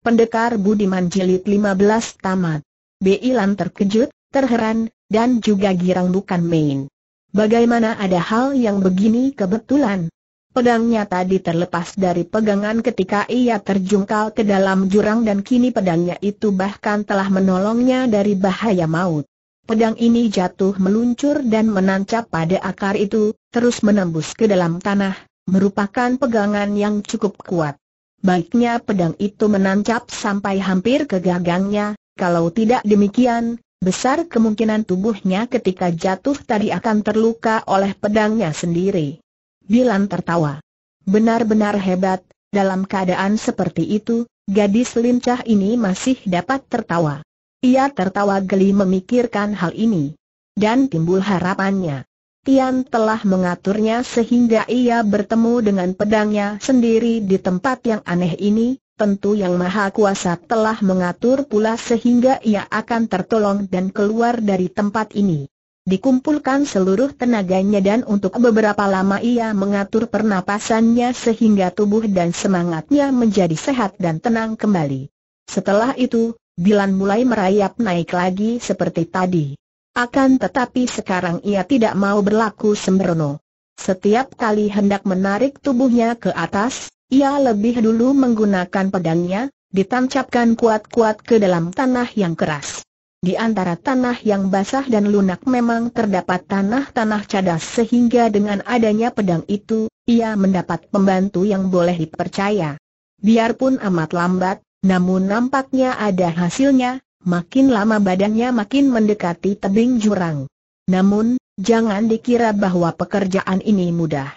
Pendekar Budiman Jilid 15 Tamat. Beilan terkejut, terheran, dan juga girang bukan main. Bagaimana ada hal yang begini kebetulan? Pedangnya tadi terlepas dari pegangan ketika ia terjungkal ke dalam jurang dan kini pedangnya itu bahkan telah menolongnya dari bahaya maut. Pedang ini jatuh meluncur dan menancap pada akar itu, terus menembus ke dalam tanah, merupakan pegangan yang cukup kuat baiknya pedang itu menancap sampai hampir ke gagangnya, kalau tidak demikian, besar kemungkinan tubuhnya ketika jatuh tadi akan terluka oleh pedangnya sendiri. Bilan tertawa. Benar-benar hebat, dalam keadaan seperti itu, gadis lincah ini masih dapat tertawa. Ia tertawa geli memikirkan hal ini. Dan timbul harapannya. Tian telah mengaturnya sehingga ia bertemu dengan pedangnya sendiri di tempat yang aneh ini, tentu yang maha kuasa telah mengatur pula sehingga ia akan tertolong dan keluar dari tempat ini. Dikumpulkan seluruh tenaganya dan untuk beberapa lama ia mengatur pernapasannya sehingga tubuh dan semangatnya menjadi sehat dan tenang kembali. Setelah itu, Bilan mulai merayap naik lagi seperti tadi. Akan tetapi sekarang ia tidak mau berlaku sembrono. Setiap kali hendak menarik tubuhnya ke atas, ia lebih dulu menggunakan pedangnya, ditancapkan kuat-kuat ke dalam tanah yang keras. Di antara tanah yang basah dan lunak memang terdapat tanah-tanah cadas sehingga dengan adanya pedang itu, ia mendapat pembantu yang boleh dipercaya. Biarpun amat lambat, namun nampaknya ada hasilnya, Makin lama badannya makin mendekati tebing jurang. Namun, jangan dikira bahwa pekerjaan ini mudah.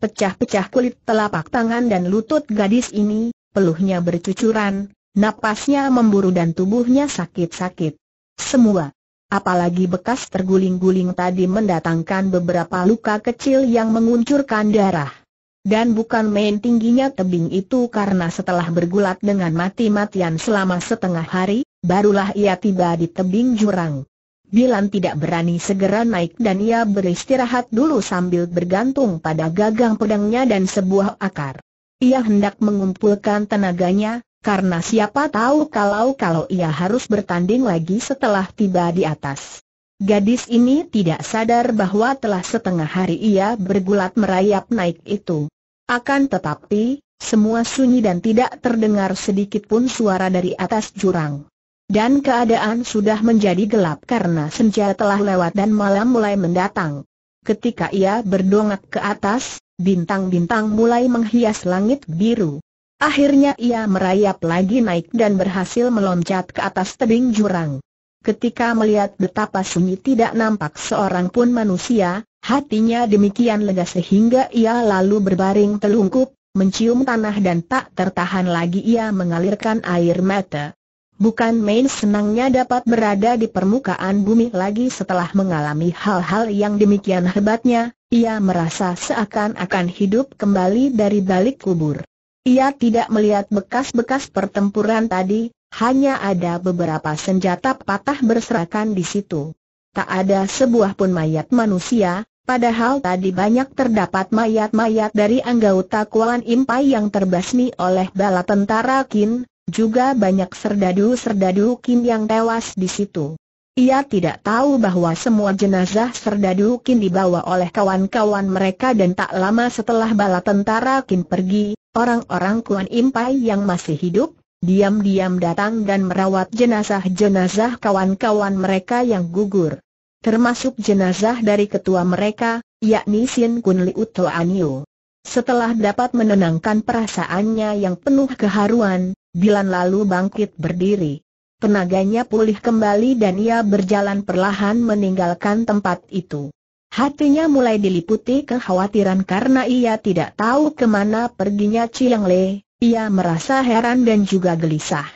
Pecah-pecah kulit telapak tangan dan lutut gadis ini, peluhnya bercucuran, napasnya memburu dan tubuhnya sakit-sakit. Semua Apalagi bekas terguling-guling tadi mendatangkan beberapa luka kecil yang menguncurkan darah. Dan bukan main tingginya tebing itu karena setelah bergulat dengan mati-matian selama setengah hari, barulah ia tiba di tebing jurang. Bilan tidak berani segera naik dan ia beristirahat dulu sambil bergantung pada gagang pedangnya dan sebuah akar. Ia hendak mengumpulkan tenaganya, karena siapa tahu kalau-kalau ia harus bertanding lagi setelah tiba di atas. Gadis ini tidak sadar bahwa telah setengah hari ia bergulat merayap naik itu. Akan tetapi, semua sunyi dan tidak terdengar sedikit pun suara dari atas jurang. Dan keadaan sudah menjadi gelap karena senja telah lewat dan malam mulai mendatang. Ketika ia berdongak ke atas, bintang-bintang mulai menghias langit biru. Akhirnya ia merayap lagi naik dan berhasil meloncat ke atas tebing jurang. Ketika melihat betapa sunyi tidak nampak seorang pun manusia, hatinya demikian lega sehingga ia lalu berbaring telungkup, mencium tanah dan tak tertahan lagi ia mengalirkan air mata. Bukan main senangnya dapat berada di permukaan bumi lagi setelah mengalami hal-hal yang demikian hebatnya, ia merasa seakan-akan hidup kembali dari balik kubur. Ia tidak melihat bekas-bekas pertempuran tadi, hanya ada beberapa senjata patah berserakan di situ. Tak ada sebuah pun mayat manusia, Padahal tadi banyak terdapat mayat-mayat dari anggota Kuan Impai yang terbasmi oleh bala tentara Kin, juga banyak serdadu-serdadu Kim yang tewas di situ. Ia tidak tahu bahwa semua jenazah serdadu Kim dibawa oleh kawan-kawan mereka dan tak lama setelah bala tentara Kim pergi, orang-orang Kuan Impai yang masih hidup, diam-diam datang dan merawat jenazah-jenazah kawan-kawan mereka yang gugur. Termasuk jenazah dari ketua mereka, yakni Sin Kun Liu Anio. Setelah dapat menenangkan perasaannya yang penuh keharuan, Bilan lalu bangkit berdiri. Tenaganya pulih kembali dan ia berjalan perlahan meninggalkan tempat itu. Hatinya mulai diliputi kekhawatiran karena ia tidak tahu kemana perginya Chiang Le, ia merasa heran dan juga gelisah.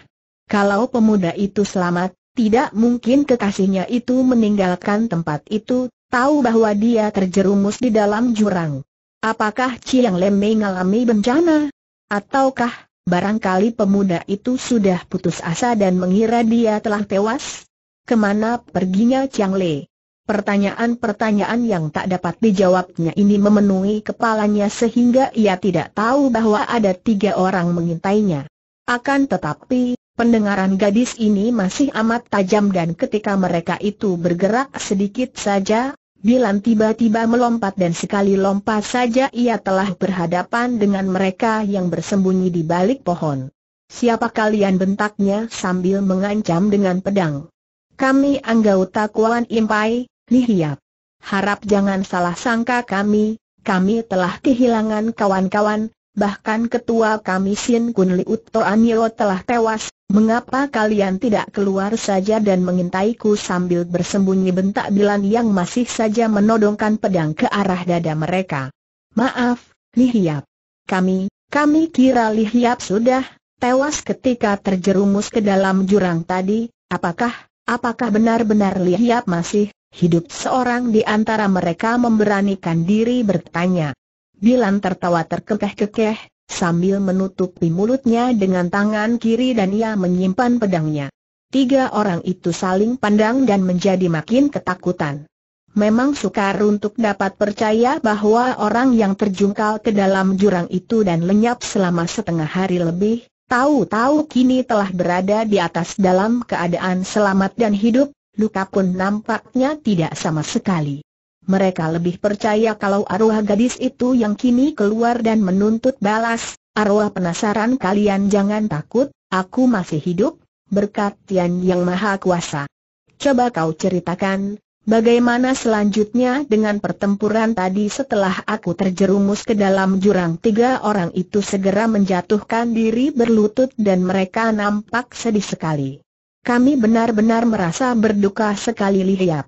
Kalau pemuda itu selamat, tidak mungkin kekasihnya itu meninggalkan tempat itu, tahu bahwa dia terjerumus di dalam jurang. Apakah Chiang Le mengalami bencana? Ataukah Barangkali pemuda itu sudah putus asa dan mengira dia telah tewas? Kemana perginya Chiang Le? Pertanyaan-pertanyaan yang tak dapat dijawabnya ini memenuhi kepalanya sehingga ia tidak tahu bahwa ada tiga orang mengintainya. Akan tetapi, pendengaran gadis ini masih amat tajam dan ketika mereka itu bergerak sedikit saja, Bilan tiba-tiba melompat dan sekali lompat saja ia telah berhadapan dengan mereka yang bersembunyi di balik pohon. Siapa kalian bentaknya sambil mengancam dengan pedang. Kami anggota Kuan Impai, Lihiap. Harap jangan salah sangka kami, kami telah kehilangan kawan-kawan, bahkan ketua kami Sin Kun Uto Anio telah tewas, mengapa kalian tidak keluar saja dan mengintaiku sambil bersembunyi bentak Bilan yang masih saja menodongkan pedang ke arah dada mereka. Maaf, Lihiap. Kami, kami kira Hiap sudah tewas ketika terjerumus ke dalam jurang tadi, apakah, apakah benar-benar Lihiap masih hidup seorang di antara mereka memberanikan diri bertanya. Bilan tertawa terkekeh-kekeh, sambil menutupi mulutnya dengan tangan kiri dan ia menyimpan pedangnya. Tiga orang itu saling pandang dan menjadi makin ketakutan. Memang sukar untuk dapat percaya bahwa orang yang terjungkal ke dalam jurang itu dan lenyap selama setengah hari lebih, tahu-tahu kini telah berada di atas dalam keadaan selamat dan hidup, luka pun nampaknya tidak sama sekali. Mereka lebih percaya kalau arwah gadis itu yang kini keluar dan menuntut balas, arwah penasaran kalian jangan takut, aku masih hidup, berkat Tian Yang Maha Kuasa. Coba kau ceritakan, bagaimana selanjutnya dengan pertempuran tadi setelah aku terjerumus ke dalam jurang tiga orang itu segera menjatuhkan diri berlutut dan mereka nampak sedih sekali. Kami benar-benar merasa berduka sekali lihat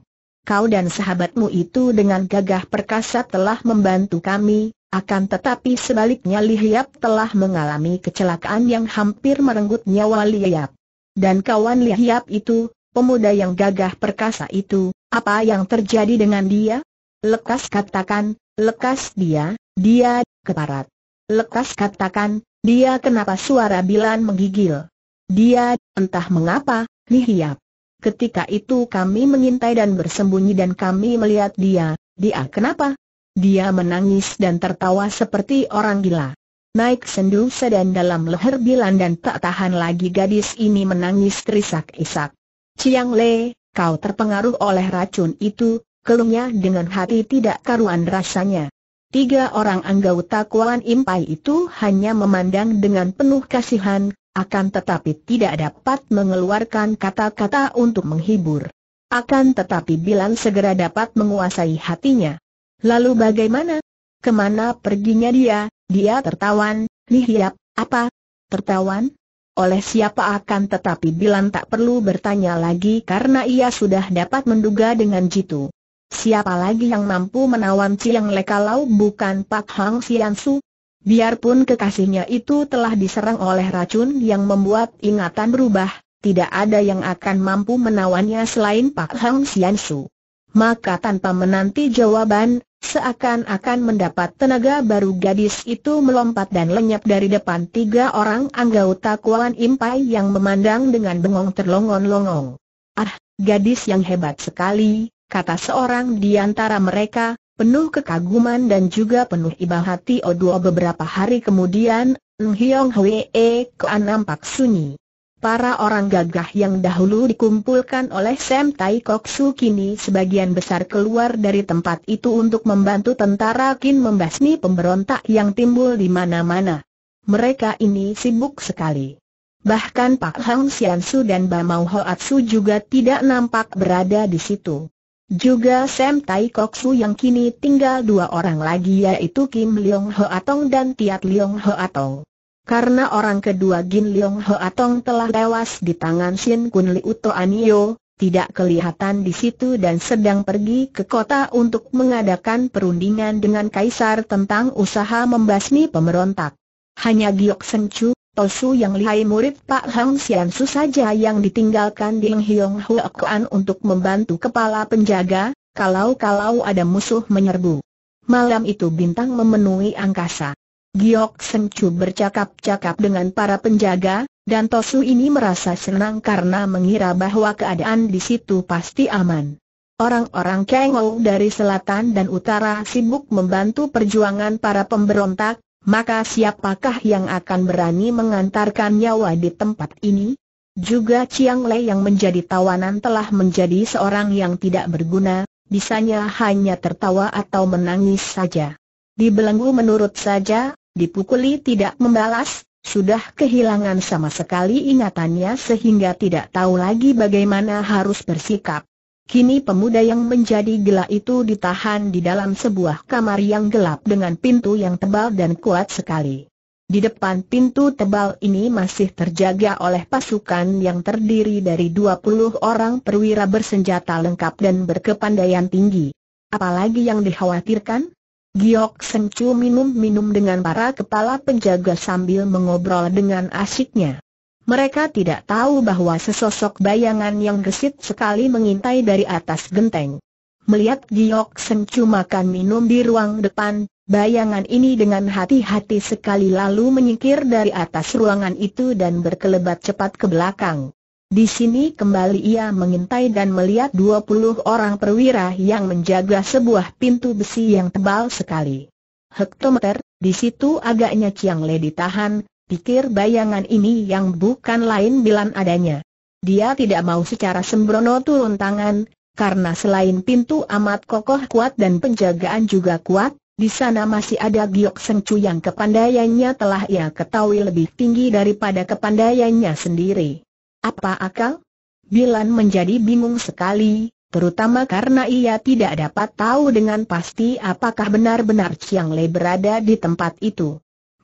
kau dan sahabatmu itu dengan gagah perkasa telah membantu kami, akan tetapi sebaliknya Lihiap telah mengalami kecelakaan yang hampir merenggut nyawa Lihiap. Dan kawan Lihiap itu, pemuda yang gagah perkasa itu, apa yang terjadi dengan dia? Lekas katakan, lekas dia, dia, keparat. Lekas katakan, dia kenapa suara Bilan menggigil. Dia, entah mengapa, Lihiap. Ketika itu kami mengintai dan bersembunyi dan kami melihat dia, dia kenapa? Dia menangis dan tertawa seperti orang gila. Naik sendu sedan dalam leher Bilan dan tak tahan lagi gadis ini menangis terisak-isak. Ciang Le, kau terpengaruh oleh racun itu, keluhnya dengan hati tidak karuan rasanya. Tiga orang anggota Kuan Impai itu hanya memandang dengan penuh kasihan, akan tetapi tidak dapat mengeluarkan kata-kata untuk menghibur. Akan tetapi Bilan segera dapat menguasai hatinya. Lalu bagaimana? Kemana perginya dia? Dia tertawan, lihiap, apa? Tertawan? Oleh siapa akan tetapi Bilan tak perlu bertanya lagi karena ia sudah dapat menduga dengan jitu. Siapa lagi yang mampu menawan Ciang Lekalau bukan Pak Hang Siansu? Biarpun kekasihnya itu telah diserang oleh racun yang membuat ingatan berubah, tidak ada yang akan mampu menawannya selain Pak Hang Sian Su. Maka tanpa menanti jawaban, seakan-akan mendapat tenaga baru gadis itu melompat dan lenyap dari depan tiga orang anggota Kuan Impai yang memandang dengan bengong terlongon-longong. Ah, gadis yang hebat sekali, kata seorang di antara mereka, Penuh kekaguman dan juga penuh iba hati O O2 beberapa hari kemudian, Ng Hwee Kuan nampak sunyi. Para orang gagah yang dahulu dikumpulkan oleh Sam Tai Kok Su kini sebagian besar keluar dari tempat itu untuk membantu tentara Kin membasmi pemberontak yang timbul di mana-mana. Mereka ini sibuk sekali. Bahkan Pak Hang Sian Su dan Mau Hoat Su juga tidak nampak berada di situ. Juga Sam Tai Kok Su yang kini tinggal dua orang lagi yaitu Kim Leong Ho Atong dan Tiat Leong Ho Atong. Karena orang kedua Gin Leong Ho Atong telah tewas di tangan Shin Kun Li Uto Anio, tidak kelihatan di situ dan sedang pergi ke kota untuk mengadakan perundingan dengan Kaisar tentang usaha membasmi pemberontak. Hanya Giok Chu, Tosu yang lihai murid Pak Hang Sian Su saja yang ditinggalkan di Eng Hiong Kuan untuk membantu kepala penjaga, kalau-kalau ada musuh menyerbu. Malam itu bintang memenuhi angkasa. Giok Seng Chu bercakap-cakap dengan para penjaga, dan Tosu ini merasa senang karena mengira bahwa keadaan di situ pasti aman. Orang-orang Kengou dari selatan dan utara sibuk membantu perjuangan para pemberontak, maka siapakah yang akan berani mengantarkan nyawa di tempat ini? Juga Chiang Lei yang menjadi tawanan telah menjadi seorang yang tidak berguna, bisanya hanya tertawa atau menangis saja. Dibelenggu menurut saja, dipukuli tidak membalas, sudah kehilangan sama sekali ingatannya sehingga tidak tahu lagi bagaimana harus bersikap. Kini pemuda yang menjadi gila itu ditahan di dalam sebuah kamar yang gelap dengan pintu yang tebal dan kuat sekali. Di depan pintu tebal ini masih terjaga oleh pasukan yang terdiri dari 20 orang perwira bersenjata lengkap dan berkepandaian tinggi. Apalagi yang dikhawatirkan? Giok Sengcu minum-minum dengan para kepala penjaga sambil mengobrol dengan asiknya. Mereka tidak tahu bahwa sesosok bayangan yang gesit sekali mengintai dari atas genteng. Melihat Giok Sen cuma makan minum di ruang depan, bayangan ini dengan hati-hati sekali lalu menyingkir dari atas ruangan itu dan berkelebat cepat ke belakang. Di sini kembali ia mengintai dan melihat 20 orang perwira yang menjaga sebuah pintu besi yang tebal sekali. Hektometer, di situ agaknya Chiang Le ditahan, pikir bayangan ini yang bukan lain bilan adanya. Dia tidak mau secara sembrono turun tangan, karena selain pintu amat kokoh kuat dan penjagaan juga kuat, di sana masih ada Giok Sengcu yang kepandaiannya telah ia ketahui lebih tinggi daripada kepandaiannya sendiri. Apa akal? Bilan menjadi bingung sekali, terutama karena ia tidak dapat tahu dengan pasti apakah benar-benar Chiang Lei berada di tempat itu.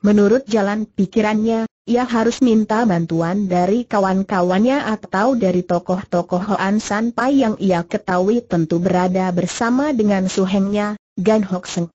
Menurut jalan pikirannya, ia harus minta bantuan dari kawan-kawannya atau dari tokoh-tokoh Hoan Sanpai yang ia ketahui tentu berada bersama dengan suhengnya, Gan Hok Seng.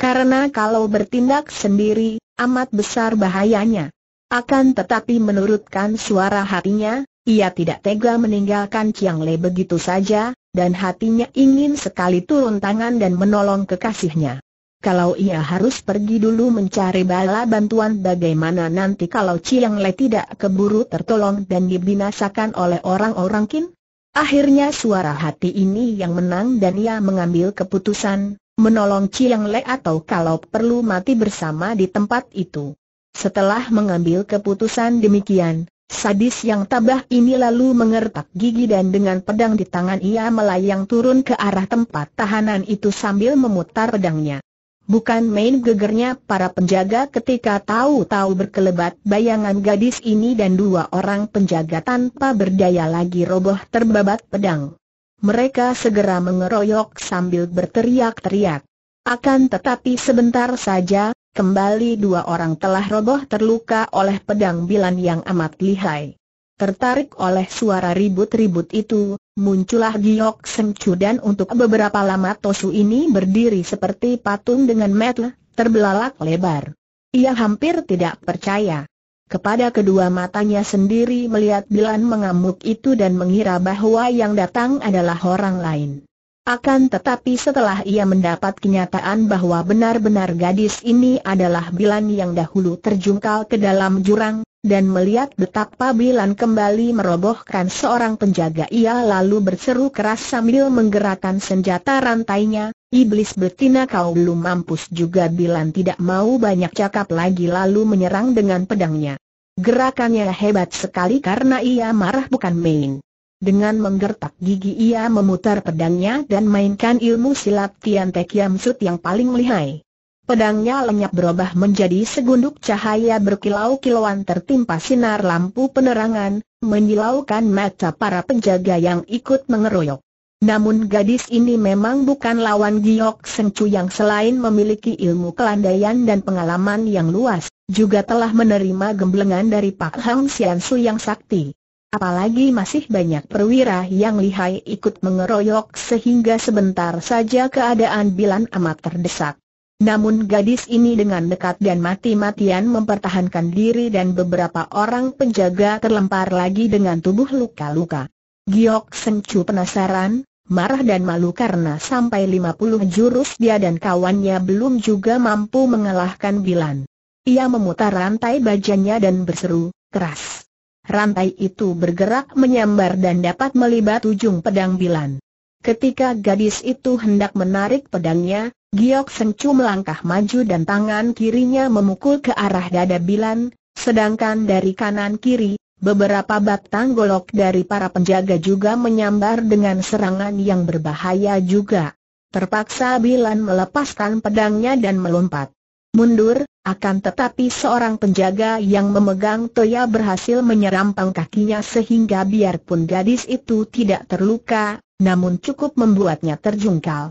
Karena kalau bertindak sendiri, amat besar bahayanya. Akan tetapi menurutkan suara hatinya, ia tidak tega meninggalkan Chiang Le begitu saja, dan hatinya ingin sekali turun tangan dan menolong kekasihnya. Kalau ia harus pergi dulu mencari bala bantuan bagaimana nanti kalau Chiang Le tidak keburu tertolong dan dibinasakan oleh orang-orang Kin? Akhirnya suara hati ini yang menang dan ia mengambil keputusan, menolong Chiang Le atau kalau perlu mati bersama di tempat itu. Setelah mengambil keputusan demikian, Sadis yang tabah ini lalu mengertak gigi dan dengan pedang di tangan ia melayang turun ke arah tempat tahanan itu sambil memutar pedangnya. Bukan main gegernya para penjaga ketika tahu-tahu berkelebat bayangan gadis ini dan dua orang penjaga tanpa berdaya lagi roboh terbabat pedang. Mereka segera mengeroyok sambil berteriak-teriak. Akan tetapi sebentar saja, kembali dua orang telah roboh terluka oleh pedang bilan yang amat lihai. Tertarik oleh suara ribut-ribut itu, muncullah Giok Seng Chu dan untuk beberapa lama Tosu ini berdiri seperti patung dengan metel, terbelalak lebar. Ia hampir tidak percaya. Kepada kedua matanya sendiri melihat Bilan mengamuk itu dan mengira bahwa yang datang adalah orang lain. Akan tetapi setelah ia mendapat kenyataan bahwa benar-benar gadis ini adalah Bilan yang dahulu terjungkal ke dalam jurang, dan melihat betapa Bilan kembali merobohkan seorang penjaga ia lalu berseru keras sambil menggerakkan senjata rantainya, Iblis betina kau belum mampus juga Bilan tidak mau banyak cakap lagi lalu menyerang dengan pedangnya. Gerakannya hebat sekali karena ia marah bukan main. Dengan menggertak gigi ia memutar pedangnya dan mainkan ilmu silat Tian Te Kiam Sut yang paling lihai. Pedangnya lenyap berubah menjadi segunduk cahaya berkilau-kilauan tertimpa sinar lampu penerangan, menyilaukan mata para penjaga yang ikut mengeroyok. Namun gadis ini memang bukan lawan Giok Sengcu yang selain memiliki ilmu kelandaian dan pengalaman yang luas, juga telah menerima gemblengan dari Pak Hang Xiansu yang sakti. Apalagi masih banyak perwira yang lihai ikut mengeroyok sehingga sebentar saja keadaan Bilan amat terdesak. Namun gadis ini dengan dekat dan mati-matian mempertahankan diri dan beberapa orang penjaga terlempar lagi dengan tubuh luka-luka. Giok Sengcu penasaran, marah dan malu karena sampai 50 jurus dia dan kawannya belum juga mampu mengalahkan Bilan. Ia memutar rantai bajanya dan berseru, keras. Rantai itu bergerak menyambar dan dapat melibat ujung pedang Bilan. Ketika gadis itu hendak menarik pedangnya, Giok Sengcu melangkah maju dan tangan kirinya memukul ke arah dada Bilan, sedangkan dari kanan kiri, beberapa batang golok dari para penjaga juga menyambar dengan serangan yang berbahaya juga. Terpaksa Bilan melepaskan pedangnya dan melompat mundur, akan tetapi seorang penjaga yang memegang toya berhasil menyerampang kakinya sehingga biarpun gadis itu tidak terluka, namun cukup membuatnya terjungkal.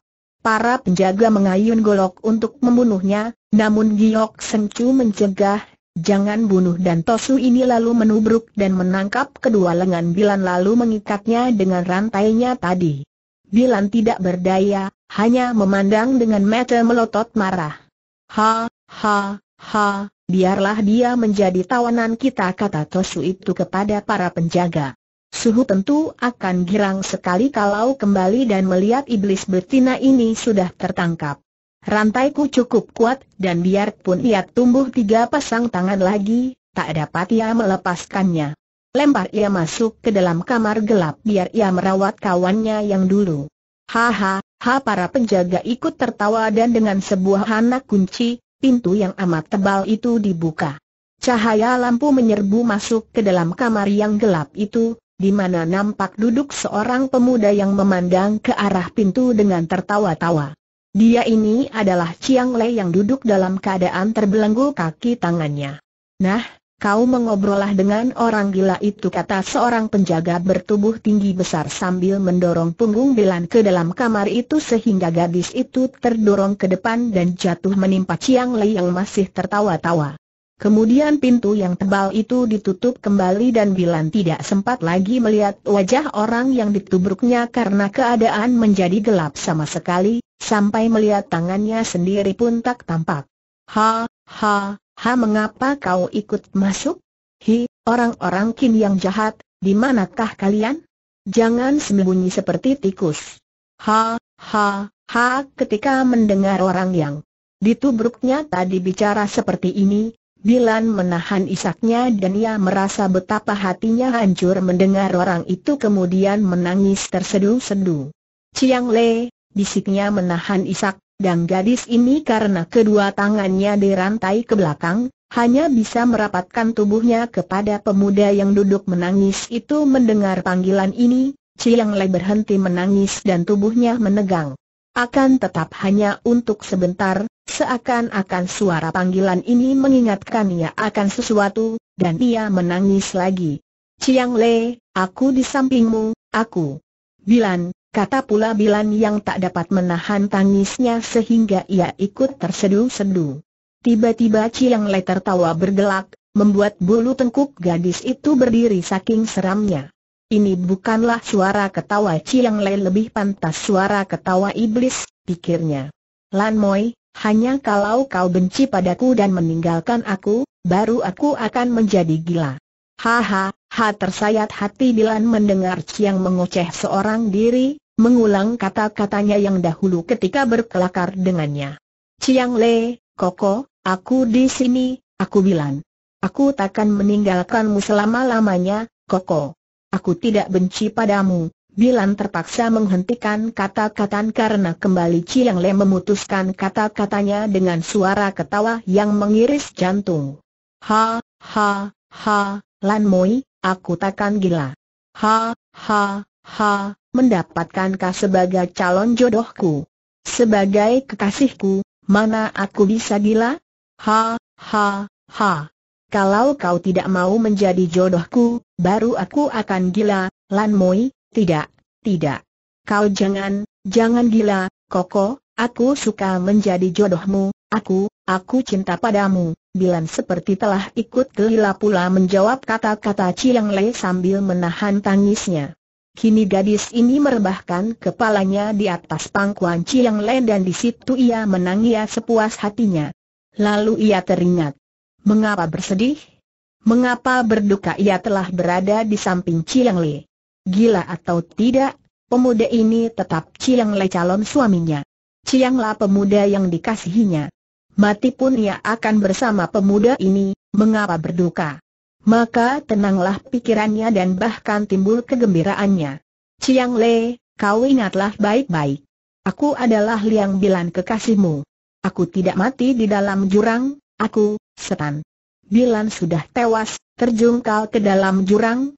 Para penjaga mengayun golok untuk membunuhnya, namun Giok Sengcu mencegah, jangan bunuh dan Tosu ini lalu menubruk dan menangkap kedua lengan Bilan lalu mengikatnya dengan rantainya tadi. Bilan tidak berdaya, hanya memandang dengan mata melotot marah. Ha, ha, ha, biarlah dia menjadi tawanan kita kata Tosu itu kepada para penjaga. Suhu tentu akan girang sekali kalau kembali dan melihat iblis betina ini sudah tertangkap. Rantaiku cukup kuat dan biarpun ia tumbuh tiga pasang tangan lagi, tak dapat ia melepaskannya. Lempar ia masuk ke dalam kamar gelap biar ia merawat kawannya yang dulu. Haha, ha para penjaga ikut tertawa dan dengan sebuah anak kunci, pintu yang amat tebal itu dibuka. Cahaya lampu menyerbu masuk ke dalam kamar yang gelap itu, di mana nampak duduk seorang pemuda yang memandang ke arah pintu dengan tertawa-tawa. Dia ini adalah Chiang Lei yang duduk dalam keadaan terbelenggu kaki tangannya. Nah, kau mengobrolah dengan orang gila itu kata seorang penjaga bertubuh tinggi besar sambil mendorong punggung Belan ke dalam kamar itu sehingga gadis itu terdorong ke depan dan jatuh menimpa Chiang Lei yang masih tertawa-tawa. Kemudian pintu yang tebal itu ditutup kembali dan Bilan tidak sempat lagi melihat wajah orang yang ditubruknya karena keadaan menjadi gelap sama sekali, sampai melihat tangannya sendiri pun tak tampak. Ha, ha, ha mengapa kau ikut masuk? Hi, orang-orang kin yang jahat, di manakah kalian? Jangan sembunyi seperti tikus. Ha, ha, ha ketika mendengar orang yang ditubruknya tadi bicara seperti ini, Bilan menahan isaknya dan ia merasa betapa hatinya hancur mendengar orang itu kemudian menangis tersedu-sedu. Ciang Le, bisiknya menahan isak, dan gadis ini karena kedua tangannya dirantai ke belakang, hanya bisa merapatkan tubuhnya kepada pemuda yang duduk menangis itu mendengar panggilan ini, Chiang Le berhenti menangis dan tubuhnya menegang. Akan tetap hanya untuk sebentar, Seakan-akan suara panggilan ini mengingatkannya akan sesuatu, dan ia menangis lagi. Ciang Le, aku di sampingmu, aku. Bilan, kata pula Bilan yang tak dapat menahan tangisnya sehingga ia ikut terseduh sedu. Tiba-tiba Ciang Le tertawa bergelak, membuat bulu tengkuk gadis itu berdiri saking seramnya. Ini bukanlah suara ketawa Ciang Le lebih pantas suara ketawa iblis, pikirnya. Lan Moi, hanya kalau kau benci padaku dan meninggalkan aku, baru aku akan menjadi gila. Haha, ha tersayat hati Dilan mendengar Ciang mengoceh seorang diri, mengulang kata-katanya yang dahulu ketika berkelakar dengannya. Ciang Le, Koko, aku di sini, aku Dilan. Aku takkan meninggalkanmu selama-lamanya, Koko. Aku tidak benci padamu, Bilan terpaksa menghentikan kata kata karena kembali Chiang Le memutuskan kata-katanya dengan suara ketawa yang mengiris jantung. Ha, ha, ha, Lan Moi, aku takkan gila. Ha, ha, ha, mendapatkan kah sebagai calon jodohku? Sebagai kekasihku, mana aku bisa gila? Ha, ha, ha. Kalau kau tidak mau menjadi jodohku, baru aku akan gila, Lan Moi, tidak, tidak. Kau jangan, jangan gila, Koko, aku suka menjadi jodohmu, aku, aku cinta padamu. Bilan seperti telah ikut gelila pula menjawab kata-kata Chiang Lei sambil menahan tangisnya. Kini gadis ini merebahkan kepalanya di atas pangkuan Chiang Lei dan di situ ia menangis sepuas hatinya. Lalu ia teringat. Mengapa bersedih? Mengapa berduka ia telah berada di samping Chiang Lei? Gila atau tidak, pemuda ini tetap Ciang Le calon suaminya. Ciang La pemuda yang dikasihinya. Mati pun ia akan bersama pemuda ini, mengapa berduka? Maka tenanglah pikirannya dan bahkan timbul kegembiraannya. Ciang Le, kau ingatlah baik-baik. Aku adalah Liang Bilan kekasihmu. Aku tidak mati di dalam jurang, aku, setan. Bilan sudah tewas, terjungkal ke dalam jurang,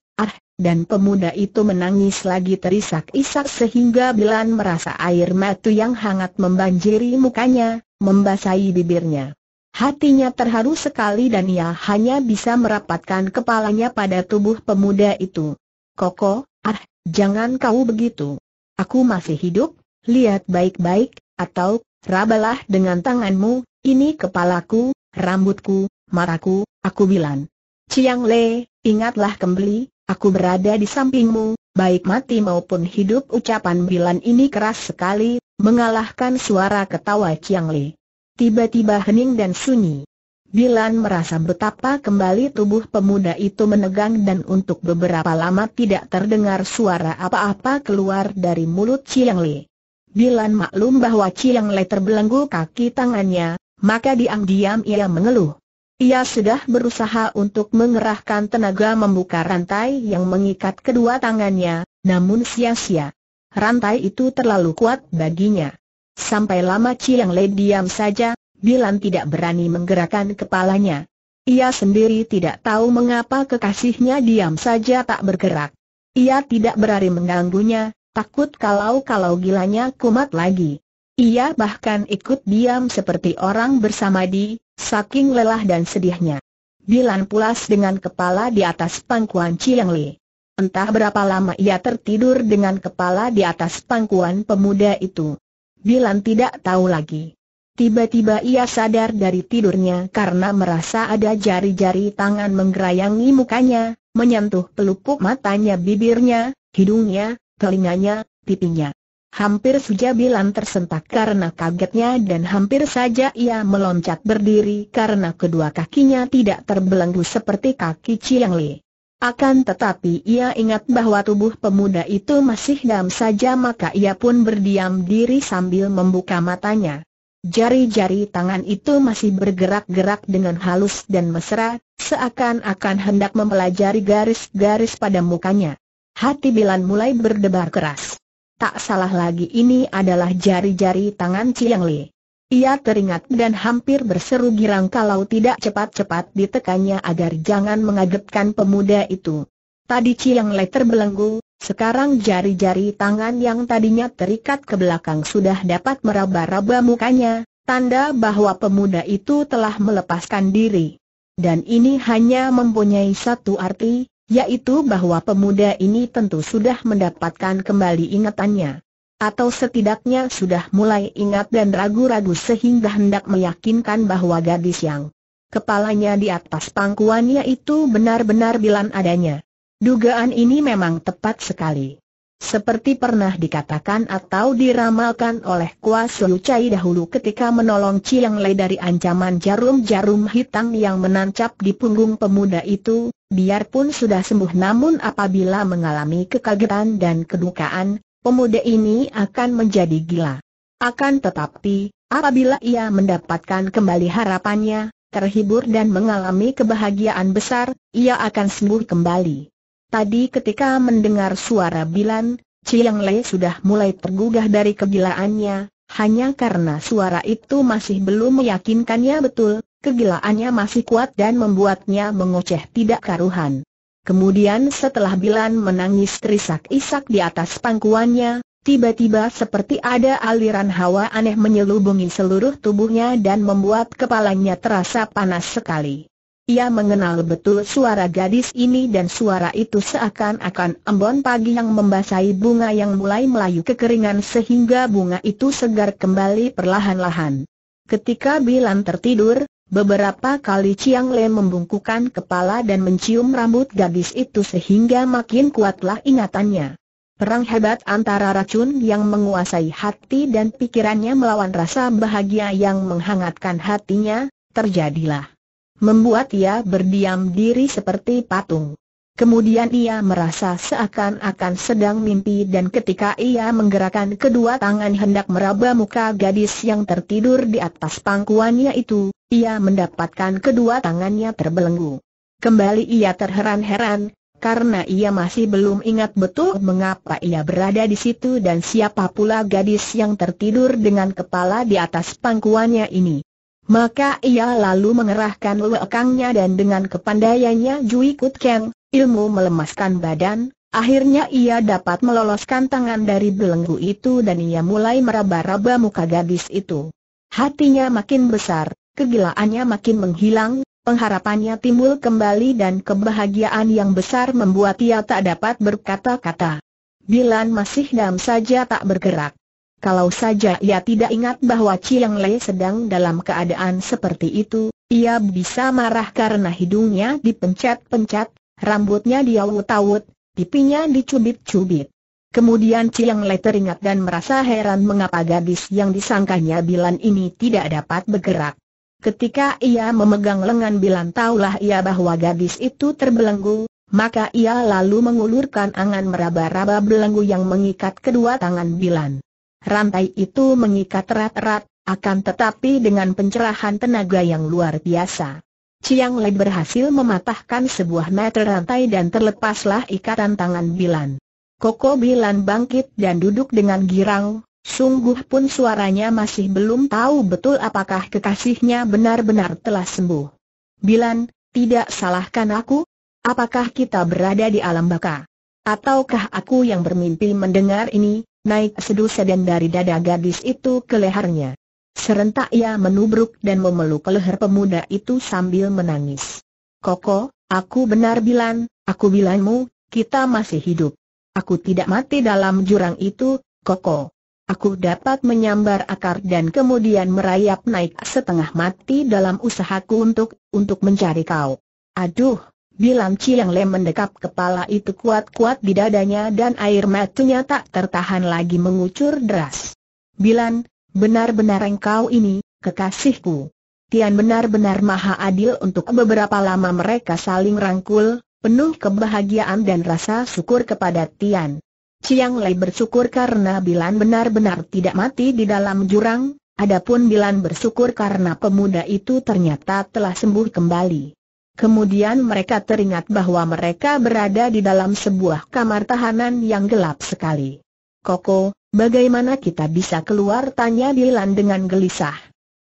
dan pemuda itu menangis lagi terisak-isak sehingga Bilan merasa air mata yang hangat membanjiri mukanya, membasahi bibirnya. Hatinya terharu sekali dan ia hanya bisa merapatkan kepalanya pada tubuh pemuda itu. Koko, ah, jangan kau begitu. Aku masih hidup, lihat baik-baik, atau, rabalah dengan tanganmu, ini kepalaku, rambutku, maraku, aku bilan. Ciang Le, ingatlah kembali, Aku berada di sampingmu, baik mati maupun hidup ucapan Bilan ini keras sekali, mengalahkan suara ketawa Chiang Li. Tiba-tiba hening dan sunyi. Bilan merasa betapa kembali tubuh pemuda itu menegang dan untuk beberapa lama tidak terdengar suara apa-apa keluar dari mulut Chiang Li. Bilan maklum bahwa Chiang Li terbelenggu kaki tangannya, maka diam-diam ia mengeluh. Ia sudah berusaha untuk mengerahkan tenaga membuka rantai yang mengikat kedua tangannya, namun sia-sia. Rantai itu terlalu kuat baginya. Sampai lama Chiang Le diam saja, Bilan tidak berani menggerakkan kepalanya. Ia sendiri tidak tahu mengapa kekasihnya diam saja tak bergerak. Ia tidak berani mengganggunya, takut kalau-kalau gilanya kumat lagi. Ia bahkan ikut diam seperti orang bersama di, saking lelah dan sedihnya. Bilan pulas dengan kepala di atas pangkuan Chiang Li. Entah berapa lama ia tertidur dengan kepala di atas pangkuan pemuda itu. Bilan tidak tahu lagi. Tiba-tiba ia sadar dari tidurnya karena merasa ada jari-jari tangan menggerayangi mukanya, menyentuh pelupuk matanya bibirnya, hidungnya, telinganya, pipinya. Hampir saja Bilan tersentak karena kagetnya dan hampir saja ia meloncat berdiri karena kedua kakinya tidak terbelenggu seperti kaki Chiang Li. Akan tetapi ia ingat bahwa tubuh pemuda itu masih dam saja maka ia pun berdiam diri sambil membuka matanya. Jari-jari tangan itu masih bergerak-gerak dengan halus dan mesra, seakan-akan hendak mempelajari garis-garis pada mukanya. Hati Bilan mulai berdebar keras. Tak salah lagi ini adalah jari-jari tangan Chiang Li. Ia teringat dan hampir berseru girang kalau tidak cepat-cepat ditekannya agar jangan mengagetkan pemuda itu. Tadi Chiang Li terbelenggu, sekarang jari-jari tangan yang tadinya terikat ke belakang sudah dapat meraba-raba mukanya, tanda bahwa pemuda itu telah melepaskan diri. Dan ini hanya mempunyai satu arti, yaitu bahwa pemuda ini tentu sudah mendapatkan kembali ingatannya. Atau setidaknya sudah mulai ingat dan ragu-ragu sehingga hendak meyakinkan bahwa gadis yang kepalanya di atas pangkuannya itu benar-benar bilan adanya. Dugaan ini memang tepat sekali. Seperti pernah dikatakan atau diramalkan oleh Kwa Suyu Chai dahulu ketika menolong Chiang Lei dari ancaman jarum-jarum hitam yang menancap di punggung pemuda itu, Biarpun sudah sembuh namun apabila mengalami kekagetan dan kedukaan, pemuda ini akan menjadi gila. Akan tetapi, apabila ia mendapatkan kembali harapannya, terhibur dan mengalami kebahagiaan besar, ia akan sembuh kembali. Tadi ketika mendengar suara Bilan, Chiang Lei sudah mulai tergugah dari kegilaannya, hanya karena suara itu masih belum meyakinkannya betul, kegilaannya masih kuat dan membuatnya mengoceh tidak karuhan. Kemudian setelah Bilan menangis terisak-isak di atas pangkuannya, tiba-tiba seperti ada aliran hawa aneh menyelubungi seluruh tubuhnya dan membuat kepalanya terasa panas sekali. Ia mengenal betul suara gadis ini dan suara itu seakan-akan embun pagi yang membasahi bunga yang mulai melayu kekeringan sehingga bunga itu segar kembali perlahan-lahan. Ketika Bilan tertidur, Beberapa kali Chiang Le membungkukkan kepala dan mencium rambut gadis itu sehingga makin kuatlah ingatannya. Perang hebat antara racun yang menguasai hati dan pikirannya melawan rasa bahagia yang menghangatkan hatinya, terjadilah. Membuat ia berdiam diri seperti patung. Kemudian ia merasa seakan-akan sedang mimpi dan ketika ia menggerakkan kedua tangan hendak meraba muka gadis yang tertidur di atas pangkuannya itu, ia mendapatkan kedua tangannya terbelenggu. Kembali ia terheran-heran, karena ia masih belum ingat betul mengapa ia berada di situ dan siapa pula gadis yang tertidur dengan kepala di atas pangkuannya ini. Maka ia lalu mengerahkan lekangnya dan dengan kepandaiannya Jui Kut Keng, ilmu melemaskan badan, akhirnya ia dapat meloloskan tangan dari belenggu itu dan ia mulai meraba-raba muka gadis itu. Hatinya makin besar, kegilaannya makin menghilang, pengharapannya timbul kembali dan kebahagiaan yang besar membuat ia tak dapat berkata-kata. Bilan masih dam saja tak bergerak. Kalau saja ia tidak ingat bahwa Chiang Lei sedang dalam keadaan seperti itu, ia bisa marah karena hidungnya dipencet-pencet, rambutnya diawut-awut, pipinya dicubit-cubit. Kemudian Chiang Lei teringat dan merasa heran mengapa gadis yang disangkanya Bilan ini tidak dapat bergerak. Ketika ia memegang lengan Bilan taulah ia bahwa gadis itu terbelenggu, maka ia lalu mengulurkan angan meraba-raba belenggu yang mengikat kedua tangan Bilan. Rantai itu mengikat erat-erat, akan tetapi dengan pencerahan tenaga yang luar biasa. Chiang Lei berhasil mematahkan sebuah meter rantai dan terlepaslah ikatan tangan Bilan. Koko Bilan bangkit dan duduk dengan girang, Sungguh pun suaranya masih belum tahu betul apakah kekasihnya benar-benar telah sembuh. Bilan, tidak salahkan aku? Apakah kita berada di alam baka? Ataukah aku yang bermimpi mendengar ini? Naik seduh sedan dari dada gadis itu ke lehernya. Serentak ia menubruk dan memeluk leher pemuda itu sambil menangis. Koko, aku benar bilan, aku bilangmu, kita masih hidup. Aku tidak mati dalam jurang itu, Koko aku dapat menyambar akar dan kemudian merayap naik setengah mati dalam usahaku untuk, untuk mencari kau. Aduh, bilang Chiang Lem mendekap kepala itu kuat-kuat di dadanya dan air matanya tak tertahan lagi mengucur deras. Bilan, benar-benar engkau ini, kekasihku. Tian benar-benar maha adil untuk beberapa lama mereka saling rangkul, penuh kebahagiaan dan rasa syukur kepada Tian. Chiang Lei bersyukur karena Bilan benar-benar tidak mati di dalam jurang, adapun Bilan bersyukur karena pemuda itu ternyata telah sembuh kembali. Kemudian mereka teringat bahwa mereka berada di dalam sebuah kamar tahanan yang gelap sekali. Koko, bagaimana kita bisa keluar? Tanya Bilan dengan gelisah.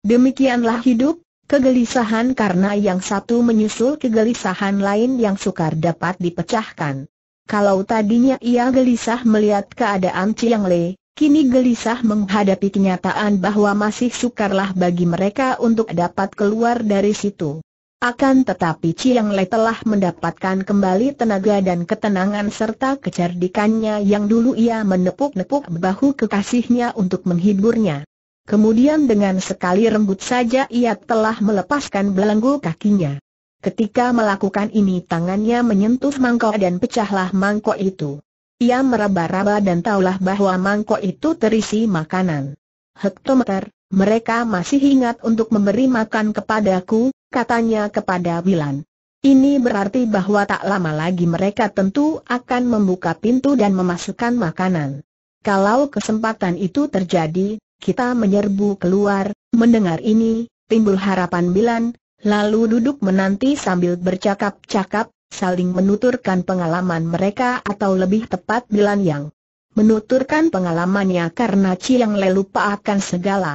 Demikianlah hidup, kegelisahan karena yang satu menyusul kegelisahan lain yang sukar dapat dipecahkan. Kalau tadinya ia gelisah melihat keadaan Chiang Le, kini gelisah menghadapi kenyataan bahwa masih sukarlah bagi mereka untuk dapat keluar dari situ. Akan tetapi Chiang Le telah mendapatkan kembali tenaga dan ketenangan serta kecerdikannya yang dulu ia menepuk-nepuk bahu kekasihnya untuk menghiburnya. Kemudian dengan sekali rembut saja ia telah melepaskan belenggu kakinya. Ketika melakukan ini tangannya menyentuh mangkok dan pecahlah mangkok itu. Ia meraba-raba dan taulah bahwa mangkok itu terisi makanan. Hektometer, mereka masih ingat untuk memberi makan kepadaku, katanya kepada Wilan. Ini berarti bahwa tak lama lagi mereka tentu akan membuka pintu dan memasukkan makanan. Kalau kesempatan itu terjadi, kita menyerbu keluar, mendengar ini, timbul harapan Bilan, lalu duduk menanti sambil bercakap-cakap, saling menuturkan pengalaman mereka atau lebih tepat Bilan Yang. Menuturkan pengalamannya karena Chiang Le lupa akan segala.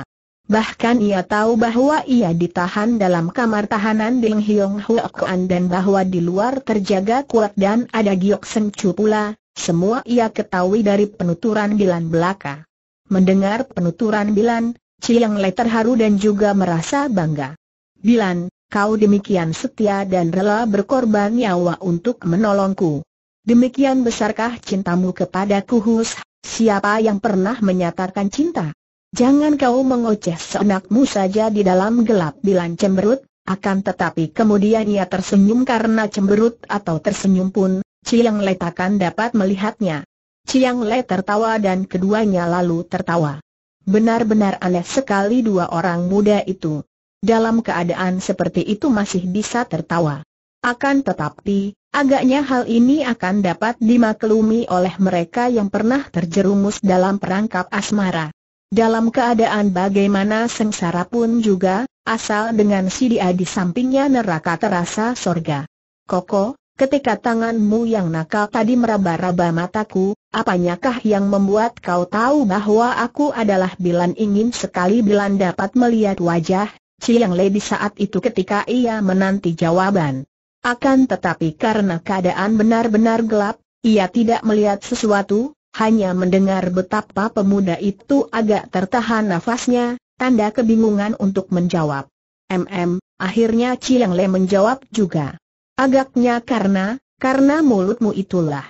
Bahkan ia tahu bahwa ia ditahan dalam kamar tahanan Ding Hyong Kuan dan bahwa di luar terjaga kuat dan ada Giok seng Chu pula, semua ia ketahui dari penuturan Bilan belaka. Mendengar penuturan Bilan, Chiang Le terharu dan juga merasa bangga. Bilan, kau demikian setia dan rela berkorban nyawa untuk menolongku. Demikian besarkah cintamu kepada kuhus, siapa yang pernah menyatakan cinta? Jangan kau mengoceh seenakmu saja di dalam gelap bilang cemberut, akan tetapi kemudian ia tersenyum karena cemberut atau tersenyum pun, Ciang Le takkan dapat melihatnya. Ciang Le tertawa dan keduanya lalu tertawa. Benar-benar aneh sekali dua orang muda itu dalam keadaan seperti itu masih bisa tertawa. Akan tetapi, agaknya hal ini akan dapat dimaklumi oleh mereka yang pernah terjerumus dalam perangkap asmara. Dalam keadaan bagaimana sengsara pun juga, asal dengan si dia di sampingnya neraka terasa sorga. Koko, ketika tanganmu yang nakal tadi meraba-raba mataku, apanyakah yang membuat kau tahu bahwa aku adalah Bilan ingin sekali Bilan dapat melihat wajah Ciang Lei di saat itu ketika ia menanti jawaban. Akan tetapi karena keadaan benar-benar gelap, ia tidak melihat sesuatu, hanya mendengar betapa pemuda itu agak tertahan nafasnya, tanda kebingungan untuk menjawab. MM, akhirnya Ciang Lei menjawab juga. Agaknya karena, karena mulutmu itulah.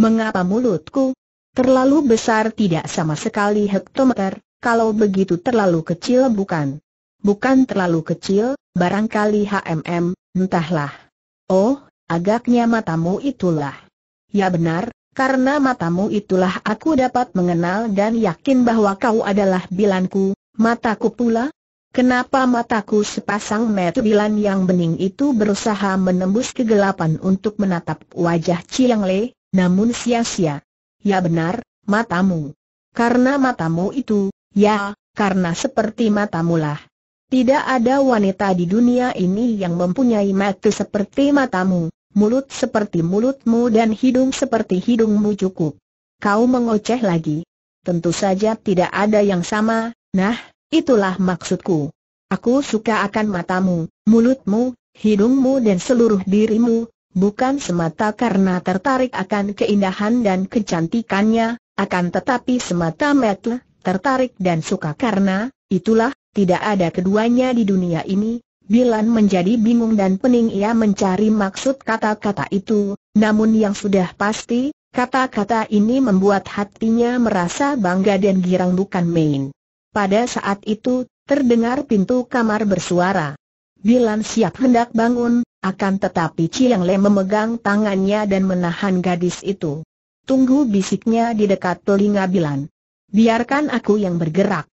Mengapa mulutku? Terlalu besar tidak sama sekali hektometer, kalau begitu terlalu kecil bukan? Bukan terlalu kecil, barangkali HMM, entahlah. Oh, agaknya matamu itulah. Ya benar, karena matamu itulah aku dapat mengenal dan yakin bahwa kau adalah bilanku, mataku pula. Kenapa mataku sepasang metu bilan yang bening itu berusaha menembus kegelapan untuk menatap wajah Chiang Le, namun sia-sia. Ya benar, matamu. Karena matamu itu, ya, karena seperti matamulah. Tidak ada wanita di dunia ini yang mempunyai mata seperti matamu, mulut seperti mulutmu dan hidung seperti hidungmu cukup. Kau mengoceh lagi. Tentu saja tidak ada yang sama, nah, itulah maksudku. Aku suka akan matamu, mulutmu, hidungmu dan seluruh dirimu, bukan semata karena tertarik akan keindahan dan kecantikannya, akan tetapi semata-mata tertarik dan suka karena, itulah tidak ada keduanya di dunia ini, Bilan menjadi bingung dan pening ia mencari maksud kata-kata itu, namun yang sudah pasti, kata-kata ini membuat hatinya merasa bangga dan girang bukan main. Pada saat itu, terdengar pintu kamar bersuara. Bilan siap hendak bangun, akan tetapi Chiang Le memegang tangannya dan menahan gadis itu. Tunggu bisiknya di dekat telinga Bilan. Biarkan aku yang bergerak.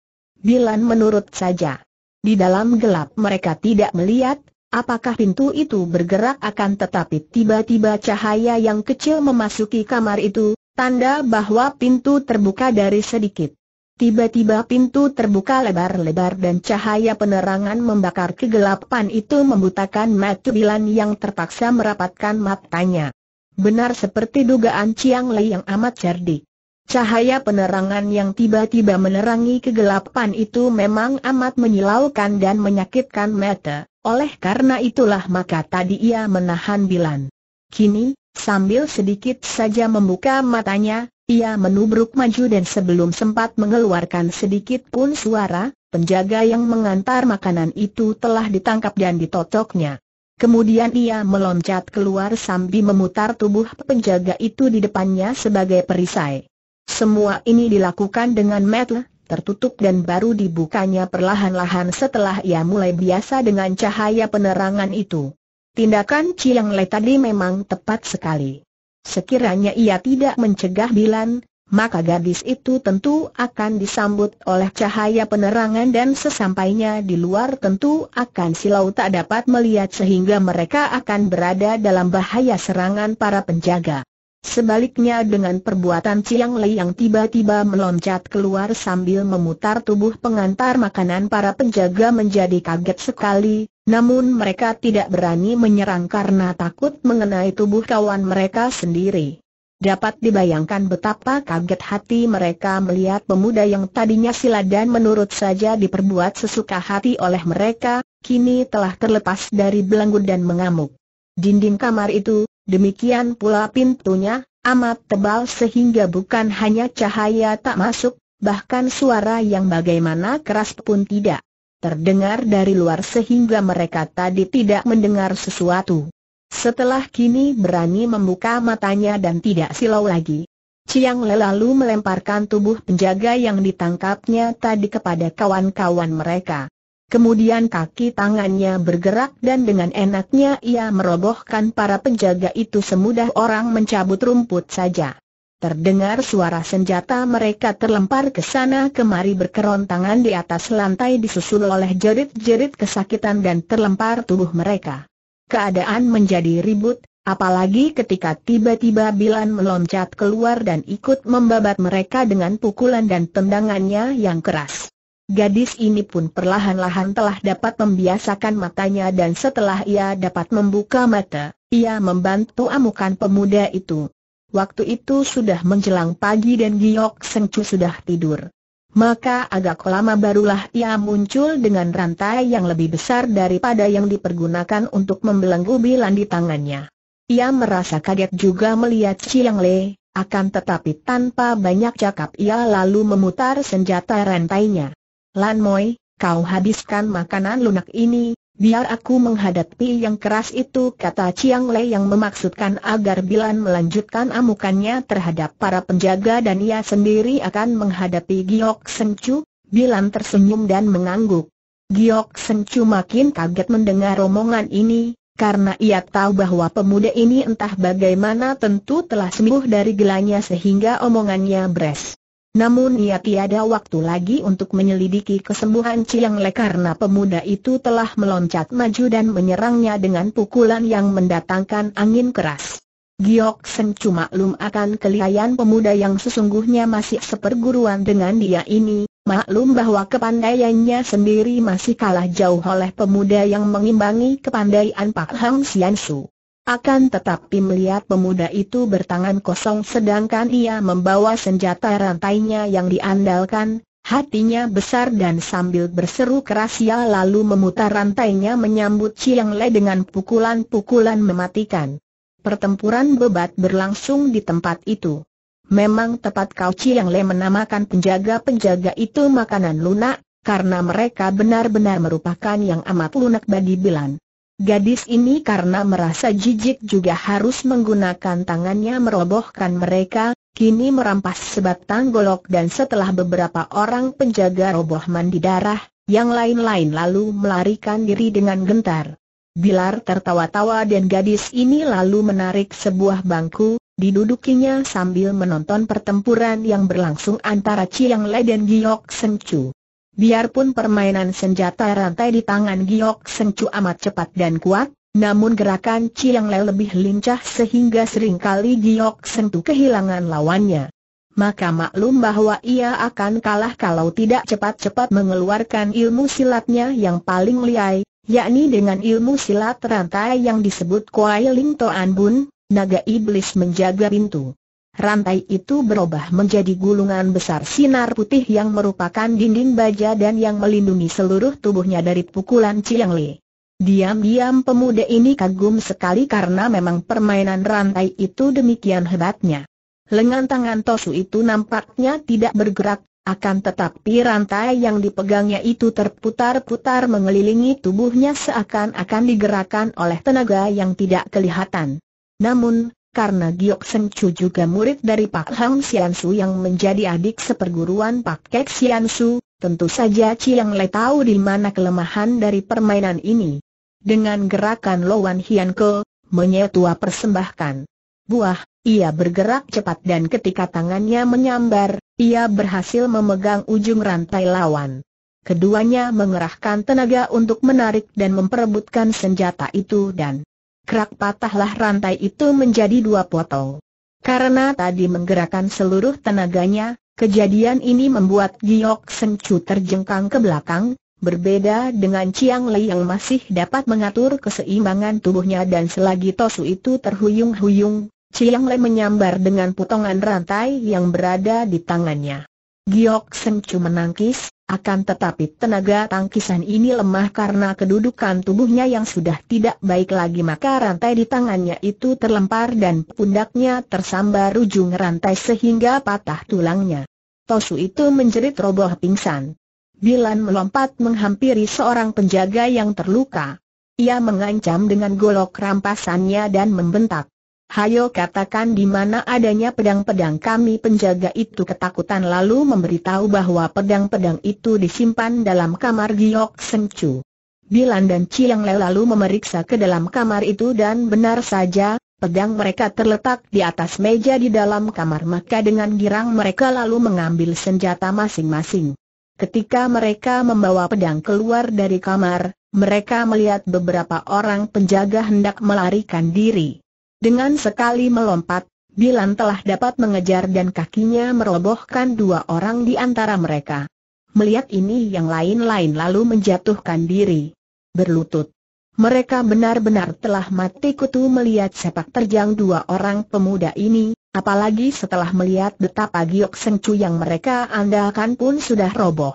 Bilan menurut saja. Di dalam gelap mereka tidak melihat, apakah pintu itu bergerak akan tetapi tiba-tiba cahaya yang kecil memasuki kamar itu, tanda bahwa pintu terbuka dari sedikit. Tiba-tiba pintu terbuka lebar-lebar dan cahaya penerangan membakar kegelapan itu membutakan mata Bilan yang terpaksa merapatkan matanya. Benar seperti dugaan Chiang Lei yang amat cerdik. Cahaya penerangan yang tiba-tiba menerangi kegelapan itu memang amat menyilaukan dan menyakitkan mata, oleh karena itulah maka tadi ia menahan bilan. Kini, sambil sedikit saja membuka matanya, ia menubruk maju dan sebelum sempat mengeluarkan sedikit pun suara, penjaga yang mengantar makanan itu telah ditangkap dan ditotoknya. Kemudian ia meloncat keluar sambil memutar tubuh penjaga itu di depannya sebagai perisai. Semua ini dilakukan dengan metel, tertutup dan baru dibukanya perlahan-lahan setelah ia mulai biasa dengan cahaya penerangan itu. Tindakan Chiang Le tadi memang tepat sekali. Sekiranya ia tidak mencegah Bilan, maka gadis itu tentu akan disambut oleh cahaya penerangan dan sesampainya di luar tentu akan silau tak dapat melihat sehingga mereka akan berada dalam bahaya serangan para penjaga. Sebaliknya dengan perbuatan Chiang Lei yang tiba-tiba meloncat keluar sambil memutar tubuh pengantar makanan para penjaga menjadi kaget sekali, namun mereka tidak berani menyerang karena takut mengenai tubuh kawan mereka sendiri. Dapat dibayangkan betapa kaget hati mereka melihat pemuda yang tadinya sila dan menurut saja diperbuat sesuka hati oleh mereka, kini telah terlepas dari belenggu dan mengamuk. Dinding kamar itu, Demikian pula pintunya, amat tebal sehingga bukan hanya cahaya tak masuk, bahkan suara yang bagaimana keras pun tidak terdengar dari luar sehingga mereka tadi tidak mendengar sesuatu. Setelah kini berani membuka matanya dan tidak silau lagi. Ciang Le lalu melemparkan tubuh penjaga yang ditangkapnya tadi kepada kawan-kawan mereka. Kemudian kaki tangannya bergerak dan dengan enaknya ia merobohkan para penjaga itu semudah orang mencabut rumput saja. Terdengar suara senjata mereka terlempar ke sana kemari berkeron di atas lantai disusul oleh jerit-jerit kesakitan dan terlempar tubuh mereka. Keadaan menjadi ribut, apalagi ketika tiba-tiba Bilan meloncat keluar dan ikut membabat mereka dengan pukulan dan tendangannya yang keras. Gadis ini pun perlahan-lahan telah dapat membiasakan matanya dan setelah ia dapat membuka mata, ia membantu amukan pemuda itu. Waktu itu sudah menjelang pagi dan Giok Sengcu sudah tidur. Maka agak lama barulah ia muncul dengan rantai yang lebih besar daripada yang dipergunakan untuk membelenggu bilan di tangannya. Ia merasa kaget juga melihat Chiang Le, akan tetapi tanpa banyak cakap ia lalu memutar senjata rantainya. Lan Moi, kau habiskan makanan lunak ini, biar aku menghadapi yang keras itu kata Chiang Lei yang memaksudkan agar Bilan melanjutkan amukannya terhadap para penjaga dan ia sendiri akan menghadapi Giok Sencu, Bilan tersenyum dan mengangguk. Giok Sencu makin kaget mendengar omongan ini, karena ia tahu bahwa pemuda ini entah bagaimana tentu telah sembuh dari gelanya sehingga omongannya beres. Namun ia tiada waktu lagi untuk menyelidiki kesembuhan Chiang Le karena pemuda itu telah meloncat maju dan menyerangnya dengan pukulan yang mendatangkan angin keras. Giok Sen cuma lum akan kelihayan pemuda yang sesungguhnya masih seperguruan dengan dia ini, maklum bahwa kepandaiannya sendiri masih kalah jauh oleh pemuda yang mengimbangi kepandaian Pak Hang Sian Su. Akan tetapi melihat pemuda itu bertangan kosong sedangkan ia membawa senjata rantainya yang diandalkan, hatinya besar dan sambil berseru keras ia lalu memutar rantainya menyambut Chiang Le dengan pukulan-pukulan mematikan. Pertempuran bebat berlangsung di tempat itu. Memang tepat kau Chiang Le menamakan penjaga-penjaga itu makanan lunak, karena mereka benar-benar merupakan yang amat lunak bagi bilan. Gadis ini karena merasa jijik juga harus menggunakan tangannya merobohkan mereka, kini merampas sebatang golok dan setelah beberapa orang penjaga roboh mandi darah, yang lain-lain lalu melarikan diri dengan gentar. Bilar tertawa-tawa dan gadis ini lalu menarik sebuah bangku, didudukinya sambil menonton pertempuran yang berlangsung antara Chiang Le dan Giok Sencu. Biarpun permainan senjata rantai di tangan Giok Seng amat cepat dan kuat, namun gerakan Chiang Le lebih lincah sehingga seringkali Giok Seng kehilangan lawannya. Maka maklum bahwa ia akan kalah kalau tidak cepat-cepat mengeluarkan ilmu silatnya yang paling liai, yakni dengan ilmu silat rantai yang disebut Kuai Ling Toan Bun, naga iblis menjaga pintu rantai itu berubah menjadi gulungan besar sinar putih yang merupakan dinding baja dan yang melindungi seluruh tubuhnya dari pukulan Chiang Li. Diam-diam pemuda ini kagum sekali karena memang permainan rantai itu demikian hebatnya. Lengan tangan Tosu itu nampaknya tidak bergerak, akan tetapi rantai yang dipegangnya itu terputar-putar mengelilingi tubuhnya seakan-akan digerakkan oleh tenaga yang tidak kelihatan. Namun, karena Giok Sen Chu juga murid dari Pak Hang Sian Su yang menjadi adik seperguruan Pak Kek Sian Su, tentu saja Chiang Le tahu di mana kelemahan dari permainan ini. Dengan gerakan Lowan Hian Ke, menyetua persembahkan. Buah, ia bergerak cepat dan ketika tangannya menyambar, ia berhasil memegang ujung rantai lawan. Keduanya mengerahkan tenaga untuk menarik dan memperebutkan senjata itu dan Kerak patahlah rantai itu menjadi dua potong. Karena tadi menggerakkan seluruh tenaganya, kejadian ini membuat Giok Sengcu terjengkang ke belakang, berbeda dengan Chiang Lei yang masih dapat mengatur keseimbangan tubuhnya dan selagi Tosu itu terhuyung-huyung, Chiang Lei menyambar dengan potongan rantai yang berada di tangannya. Giok Sencu menangkis, akan tetapi tenaga tangkisan ini lemah karena kedudukan tubuhnya yang sudah tidak baik lagi maka rantai di tangannya itu terlempar dan pundaknya tersambar ujung rantai sehingga patah tulangnya. Tosu itu menjerit roboh pingsan. Bilan melompat menghampiri seorang penjaga yang terluka. Ia mengancam dengan golok rampasannya dan membentak. Hayo katakan di mana adanya pedang-pedang kami penjaga itu ketakutan lalu memberitahu bahwa pedang-pedang itu disimpan dalam kamar Giok Sengcu. Bilan dan Chiang Le lalu memeriksa ke dalam kamar itu dan benar saja, pedang mereka terletak di atas meja di dalam kamar maka dengan girang mereka lalu mengambil senjata masing-masing. Ketika mereka membawa pedang keluar dari kamar, mereka melihat beberapa orang penjaga hendak melarikan diri. Dengan sekali melompat, Bilan telah dapat mengejar dan kakinya merobohkan dua orang di antara mereka. Melihat ini yang lain-lain lalu menjatuhkan diri. Berlutut. Mereka benar-benar telah mati kutu melihat sepak terjang dua orang pemuda ini, apalagi setelah melihat betapa giok sengcu yang mereka andalkan pun sudah roboh.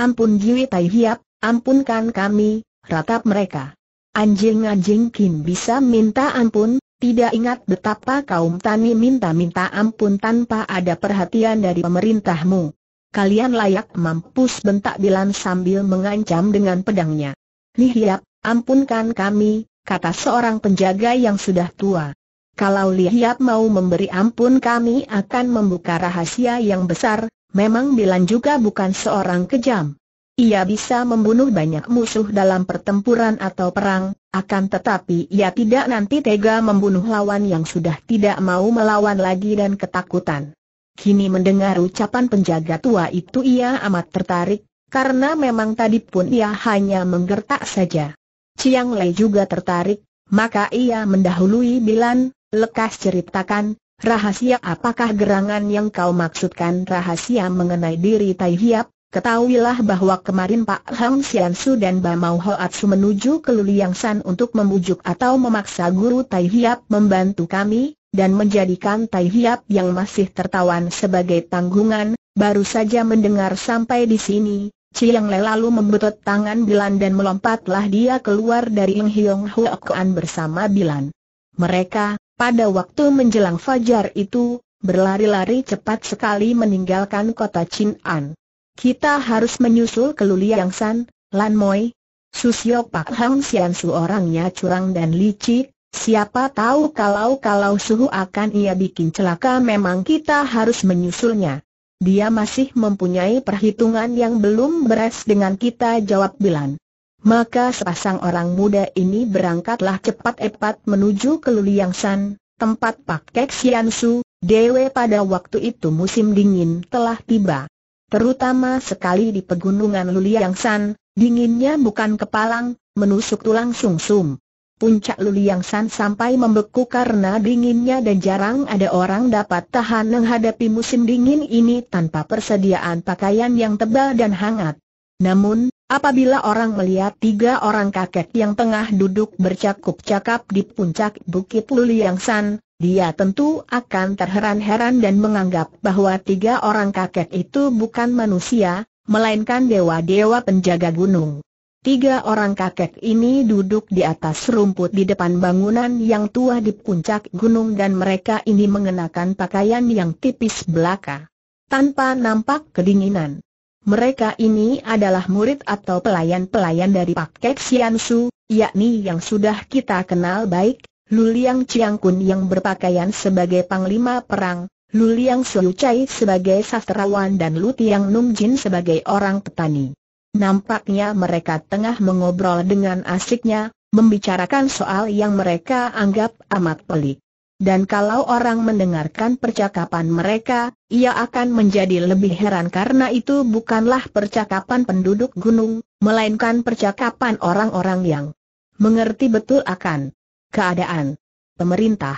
Ampun Jiwi Tai Hiap, ampunkan kami, ratap mereka. Anjing-anjing kin bisa minta ampun, tidak ingat betapa kaum tani minta-minta ampun tanpa ada perhatian dari pemerintahmu. Kalian layak mampus bentak Bilan sambil mengancam dengan pedangnya. Lihiap, ya, ampunkan kami, kata seorang penjaga yang sudah tua. Kalau Lihiap mau memberi ampun kami akan membuka rahasia yang besar, memang Bilan juga bukan seorang kejam. Ia bisa membunuh banyak musuh dalam pertempuran atau perang, akan tetapi ia tidak nanti tega membunuh lawan yang sudah tidak mau melawan lagi dan ketakutan. Kini mendengar ucapan penjaga tua itu ia amat tertarik, karena memang tadi pun ia hanya menggertak saja. Chiang Lei juga tertarik, maka ia mendahului Bilan, lekas ceritakan, rahasia apakah gerangan yang kau maksudkan rahasia mengenai diri Tai Hiap? Ketahuilah bahwa kemarin Pak Hang Sian Su dan Bamau Su menuju ke Luliang San untuk membujuk atau memaksa Guru Tai Hiap membantu kami, dan menjadikan Tai Hiap yang masih tertawan sebagai tanggungan, baru saja mendengar sampai di sini, Chiang Le lalu membetot tangan Bilan dan melompatlah dia keluar dari Eng Hiong bersama Bilan. Mereka, pada waktu menjelang fajar itu, berlari-lari cepat sekali meninggalkan kota Chin An. Kita harus menyusul ke Luliang San, Lan Moi. Susio Pak Hang Sian Su orangnya curang dan licik, siapa tahu kalau-kalau suhu akan ia bikin celaka memang kita harus menyusulnya. Dia masih mempunyai perhitungan yang belum beres dengan kita jawab Bilan. Maka sepasang orang muda ini berangkatlah cepat-cepat menuju ke Luliang San, tempat Pak Kek Sian Su, Dewe pada waktu itu musim dingin telah tiba. Terutama sekali di pegunungan Luliang dinginnya bukan kepalang, menusuk tulang sungsum. Puncak Luliang sampai membeku karena dinginnya dan jarang ada orang dapat tahan menghadapi musim dingin ini tanpa persediaan pakaian yang tebal dan hangat. Namun, Apabila orang melihat tiga orang kakek yang tengah duduk bercakup-cakap di puncak Bukit Luliang dia tentu akan terheran-heran dan menganggap bahwa tiga orang kakek itu bukan manusia, melainkan dewa-dewa penjaga gunung. Tiga orang kakek ini duduk di atas rumput di depan bangunan yang tua di puncak gunung dan mereka ini mengenakan pakaian yang tipis belaka. Tanpa nampak kedinginan. Mereka ini adalah murid atau pelayan-pelayan dari Pak Kek yakni yang sudah kita kenal baik, Luliang Kun yang berpakaian sebagai panglima perang, Luliang Suyu sebagai sastrawan dan Lutiang Nungjin sebagai orang petani. Nampaknya mereka tengah mengobrol dengan asiknya, membicarakan soal yang mereka anggap amat pelik. Dan kalau orang mendengarkan percakapan mereka, ia akan menjadi lebih heran karena itu bukanlah percakapan penduduk gunung, melainkan percakapan orang-orang yang mengerti betul akan keadaan, pemerintah,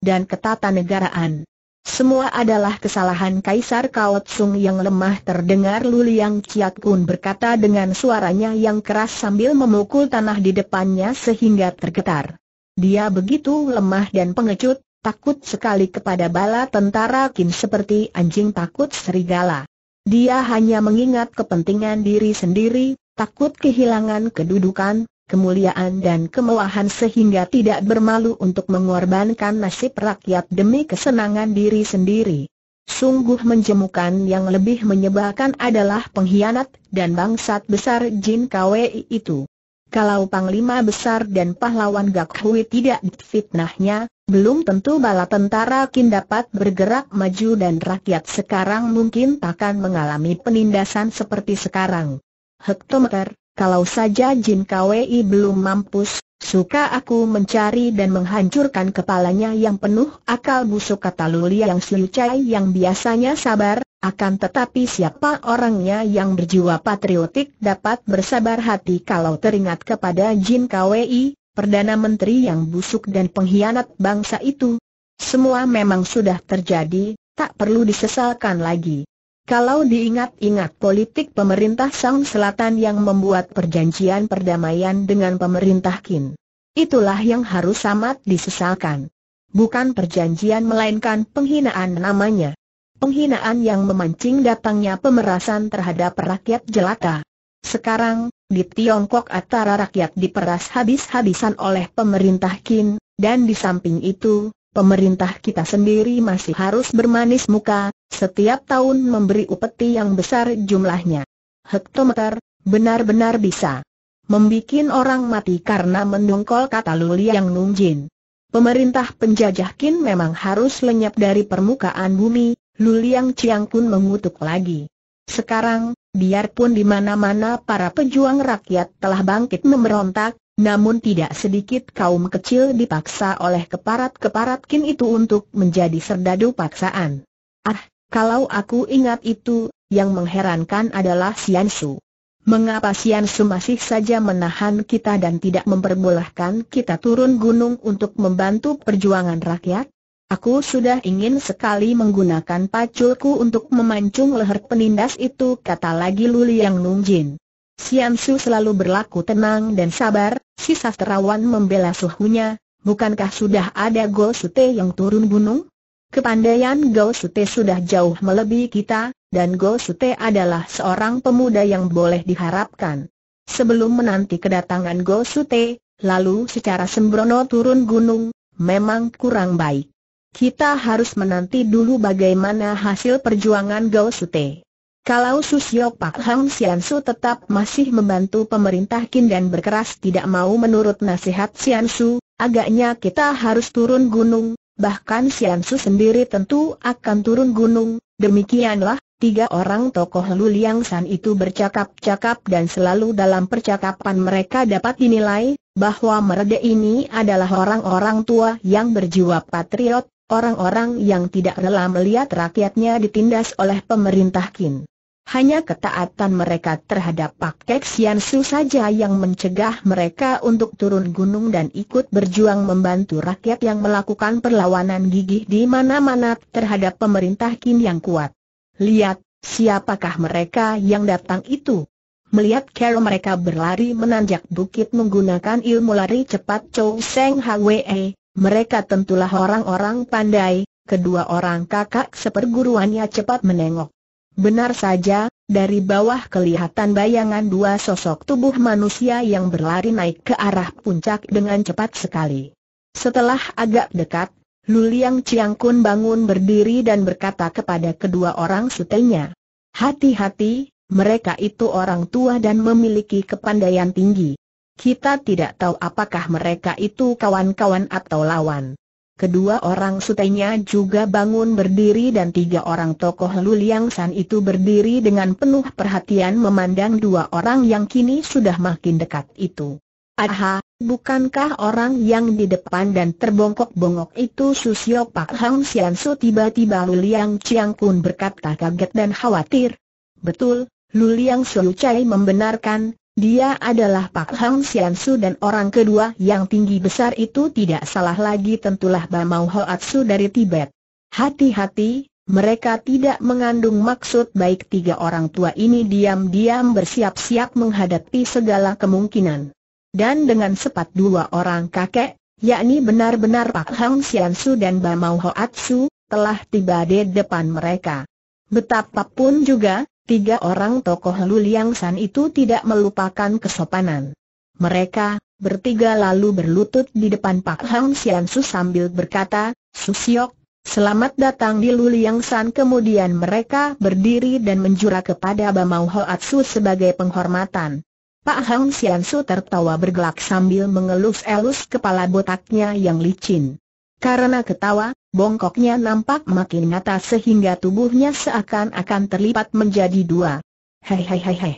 dan ketatanegaraan. Semua adalah kesalahan Kaisar Kaotsung yang lemah terdengar Luliang Chiat Kun berkata dengan suaranya yang keras sambil memukul tanah di depannya sehingga tergetar. Dia begitu lemah dan pengecut, takut sekali kepada bala tentara Kim seperti anjing takut serigala. Dia hanya mengingat kepentingan diri sendiri, takut kehilangan kedudukan, kemuliaan dan kemewahan sehingga tidak bermalu untuk mengorbankan nasib rakyat demi kesenangan diri sendiri. Sungguh menjemukan yang lebih menyebalkan adalah pengkhianat dan bangsat besar Jin Kwei itu. Kalau Panglima Besar dan Pahlawan Gak Hui tidak fitnahnya, belum tentu bala tentara Kin dapat bergerak maju dan rakyat sekarang mungkin takkan mengalami penindasan seperti sekarang. Hektometer kalau saja Jin Kwei belum mampus, suka aku mencari dan menghancurkan kepalanya yang penuh akal busuk kata Luli yang Siucai yang biasanya sabar, akan tetapi siapa orangnya yang berjiwa patriotik dapat bersabar hati kalau teringat kepada Jin Kwei, Perdana Menteri yang busuk dan pengkhianat bangsa itu. Semua memang sudah terjadi, tak perlu disesalkan lagi. Kalau diingat-ingat politik pemerintah Sang Selatan yang membuat perjanjian perdamaian dengan pemerintah Qin. Itulah yang harus amat disesalkan. Bukan perjanjian melainkan penghinaan namanya. Penghinaan yang memancing datangnya pemerasan terhadap rakyat jelata. Sekarang, di Tiongkok antara rakyat diperas habis-habisan oleh pemerintah Qin, dan di samping itu, pemerintah kita sendiri masih harus bermanis muka, setiap tahun memberi upeti yang besar jumlahnya. Hektometer, benar-benar bisa. Membikin orang mati karena mendongkol kata Luli yang nungjin. Pemerintah penjajah kin memang harus lenyap dari permukaan bumi, Luliang Chiang pun mengutuk lagi. Sekarang, biarpun di mana-mana para pejuang rakyat telah bangkit memberontak, namun tidak sedikit kaum kecil dipaksa oleh keparat-keparat kin itu untuk menjadi serdadu paksaan. Ah, kalau aku ingat itu, yang mengherankan adalah Sian Su. Mengapa Sian Su masih saja menahan kita dan tidak memperbolehkan kita turun gunung untuk membantu perjuangan rakyat? Aku sudah ingin sekali menggunakan paculku untuk memancung leher penindas itu kata lagi Luli yang Nungjin. Siamsu selalu berlaku tenang dan sabar, si sastrawan membela suhunya, bukankah sudah ada Gol Sute yang turun gunung? Kepandaian Gol Sute sudah jauh melebihi kita, dan Gol Sute adalah seorang pemuda yang boleh diharapkan. Sebelum menanti kedatangan Gol Sute, lalu secara sembrono turun gunung, memang kurang baik. Kita harus menanti dulu bagaimana hasil perjuangan Gol Sute. Kalau Susio Pak Hang Sian Su tetap masih membantu pemerintah Kin dan berkeras tidak mau menurut nasihat Sian Su, agaknya kita harus turun gunung, bahkan Sian Su sendiri tentu akan turun gunung. Demikianlah, tiga orang tokoh Lu Liang San itu bercakap-cakap dan selalu dalam percakapan mereka dapat dinilai, bahwa mereka ini adalah orang-orang tua yang berjiwa patriot, orang-orang yang tidak rela melihat rakyatnya ditindas oleh pemerintah Kin. Hanya ketaatan mereka terhadap Pak Kek Sian Su saja yang mencegah mereka untuk turun gunung dan ikut berjuang membantu rakyat yang melakukan perlawanan gigih di mana-mana terhadap pemerintah Kim yang kuat. Lihat, siapakah mereka yang datang itu? Melihat cara mereka berlari menanjak bukit menggunakan ilmu lari cepat Chou Seng Hwe, mereka tentulah orang-orang pandai, kedua orang kakak seperguruannya cepat menengok. Benar saja, dari bawah kelihatan bayangan dua sosok tubuh manusia yang berlari naik ke arah puncak dengan cepat sekali. Setelah agak dekat, Luliang Ciangkun bangun berdiri dan berkata kepada kedua orang sutenya. Hati-hati, mereka itu orang tua dan memiliki kepandaian tinggi. Kita tidak tahu apakah mereka itu kawan-kawan atau lawan. Kedua orang sutenya juga bangun berdiri dan tiga orang tokoh Luliang San itu berdiri dengan penuh perhatian memandang dua orang yang kini sudah makin dekat itu. Aha, bukankah orang yang di depan dan terbongkok-bongkok itu Susio Pak Hang Sian Su tiba-tiba Luliang Chiang Kun berkata kaget dan khawatir. Betul, Luliang Su Chai membenarkan, dia adalah Pak Hang Su dan orang kedua yang tinggi besar itu tidak salah lagi tentulah Bamau Hoatsu dari Tibet. Hati-hati, mereka tidak mengandung maksud baik tiga orang tua ini diam-diam bersiap-siap menghadapi segala kemungkinan. Dan dengan sepat dua orang kakek, yakni benar-benar Pak Hang Su dan Bamau Hoatsu, telah tiba di depan mereka. Betapapun juga, tiga orang tokoh Lu San itu tidak melupakan kesopanan. Mereka, bertiga lalu berlutut di depan Pak Hang Sian Su sambil berkata, Susiok, selamat datang di Lu San. Kemudian mereka berdiri dan menjura kepada Bamau Su sebagai penghormatan. Pak Hang Sian Su tertawa bergelak sambil mengelus-elus kepala botaknya yang licin. Karena ketawa, Bongkoknya nampak makin nyata sehingga tubuhnya seakan-akan terlipat menjadi dua. Hei hei hei hei.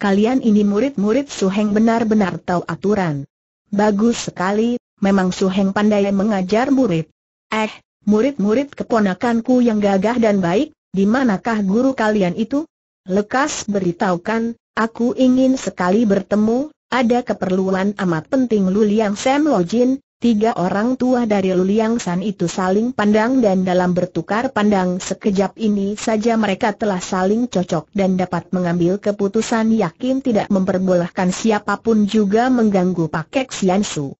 Kalian ini murid-murid Suheng benar-benar tahu aturan. Bagus sekali, memang Suheng pandai mengajar murid. Eh, murid-murid keponakanku yang gagah dan baik, di manakah guru kalian itu? Lekas beritahukan, aku ingin sekali bertemu, ada keperluan amat penting Lu Liang Sam Lo Jin, Tiga orang tua dari Luliang San itu saling pandang dan dalam bertukar pandang sekejap ini saja mereka telah saling cocok dan dapat mengambil keputusan yakin tidak memperbolehkan siapapun juga mengganggu Pakek Sian Su.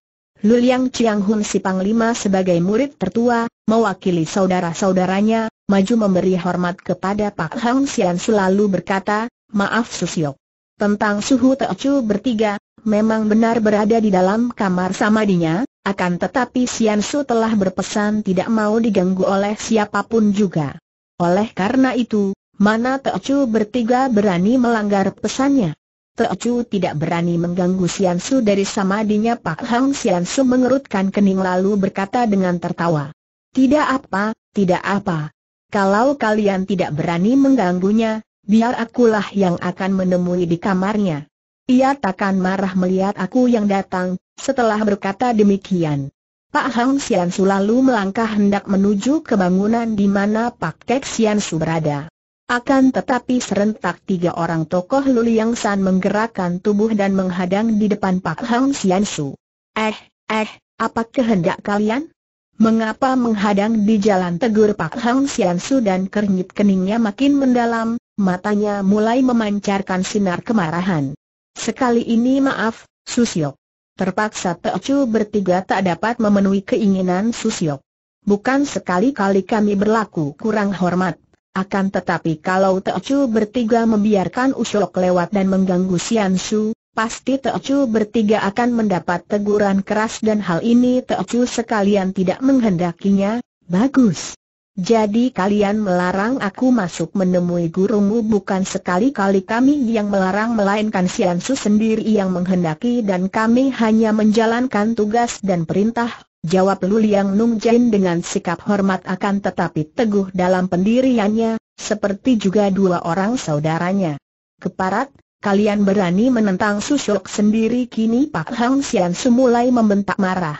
Luliang Chiang Hun si Panglima sebagai murid tertua, mewakili saudara-saudaranya, maju memberi hormat kepada Pak Hang Sian selalu berkata, maaf Susyok. Tentang suhu Teocu bertiga, memang benar berada di dalam kamar samadinya, akan tetapi Siansu telah berpesan tidak mau diganggu oleh siapapun juga. Oleh karena itu, mana Teo Chu bertiga berani melanggar pesannya. Teo Chu tidak berani mengganggu Siansu dari samadinya Pak Hang Siansu mengerutkan kening lalu berkata dengan tertawa. Tidak apa, tidak apa. Kalau kalian tidak berani mengganggunya, biar akulah yang akan menemui di kamarnya. Ia takkan marah melihat aku yang datang, setelah berkata demikian, Pak Hang Sian Su lalu melangkah hendak menuju ke bangunan di mana Pak Kek Sian Su berada. Akan tetapi serentak tiga orang tokoh Liang San menggerakkan tubuh dan menghadang di depan Pak Hang Sian Su. Eh, eh, apa kehendak kalian? Mengapa menghadang di jalan tegur Pak Hang Sian Su dan kernyit keningnya makin mendalam, matanya mulai memancarkan sinar kemarahan. Sekali ini maaf, Susyok. Terpaksa Teocu bertiga tak dapat memenuhi keinginan Susiok. Bukan sekali-kali kami berlaku kurang hormat. Akan tetapi kalau Teocu bertiga membiarkan Usyok lewat dan mengganggu Siansu, pasti Teocu bertiga akan mendapat teguran keras dan hal ini Teocu sekalian tidak menghendakinya. Bagus. Jadi kalian melarang aku masuk menemui gurumu bukan sekali-kali kami yang melarang melainkan Siansu sendiri yang menghendaki dan kami hanya menjalankan tugas dan perintah, jawab Lu Liang Nung Jin dengan sikap hormat akan tetapi teguh dalam pendiriannya, seperti juga dua orang saudaranya. Keparat, kalian berani menentang Susok sendiri kini Pak Hang Siansu mulai membentak marah.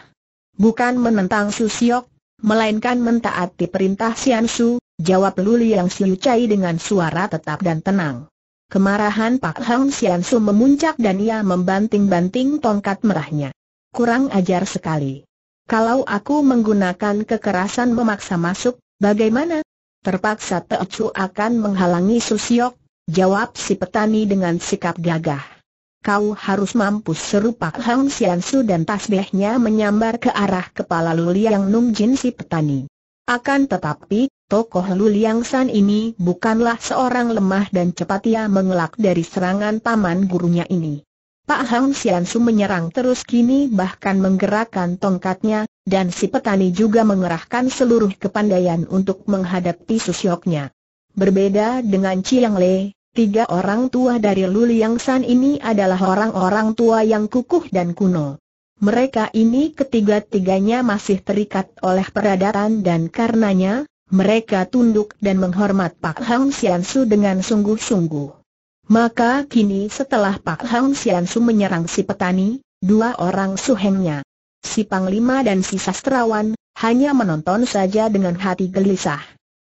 Bukan menentang Susiok, melainkan mentaati perintah Sian Su, jawab Luli yang Siu Cai dengan suara tetap dan tenang. Kemarahan Pak Hang Sian Su memuncak dan ia membanting-banting tongkat merahnya. Kurang ajar sekali. Kalau aku menggunakan kekerasan memaksa masuk, bagaimana? Terpaksa Teo Chu akan menghalangi Susiok, jawab si petani dengan sikap gagah kau harus mampus serupa Hang Siansu dan tasbihnya menyambar ke arah kepala Luliang Nung Jin si petani. Akan tetapi, tokoh Luliang San ini bukanlah seorang lemah dan cepat ia mengelak dari serangan paman gurunya ini. Pak Hang Siansu menyerang terus kini bahkan menggerakkan tongkatnya, dan si petani juga mengerahkan seluruh kepandaian untuk menghadapi susyoknya. Berbeda dengan Chiang Le, Tiga orang tua dari Luliang San ini adalah orang-orang tua yang kukuh dan kuno. Mereka ini ketiga-tiganya masih terikat oleh peradatan dan karenanya, mereka tunduk dan menghormat Pak Hang Sian Su dengan sungguh-sungguh. Maka kini setelah Pak Hang Sian Su menyerang si petani, dua orang suhengnya, si Panglima dan si Sastrawan, hanya menonton saja dengan hati gelisah.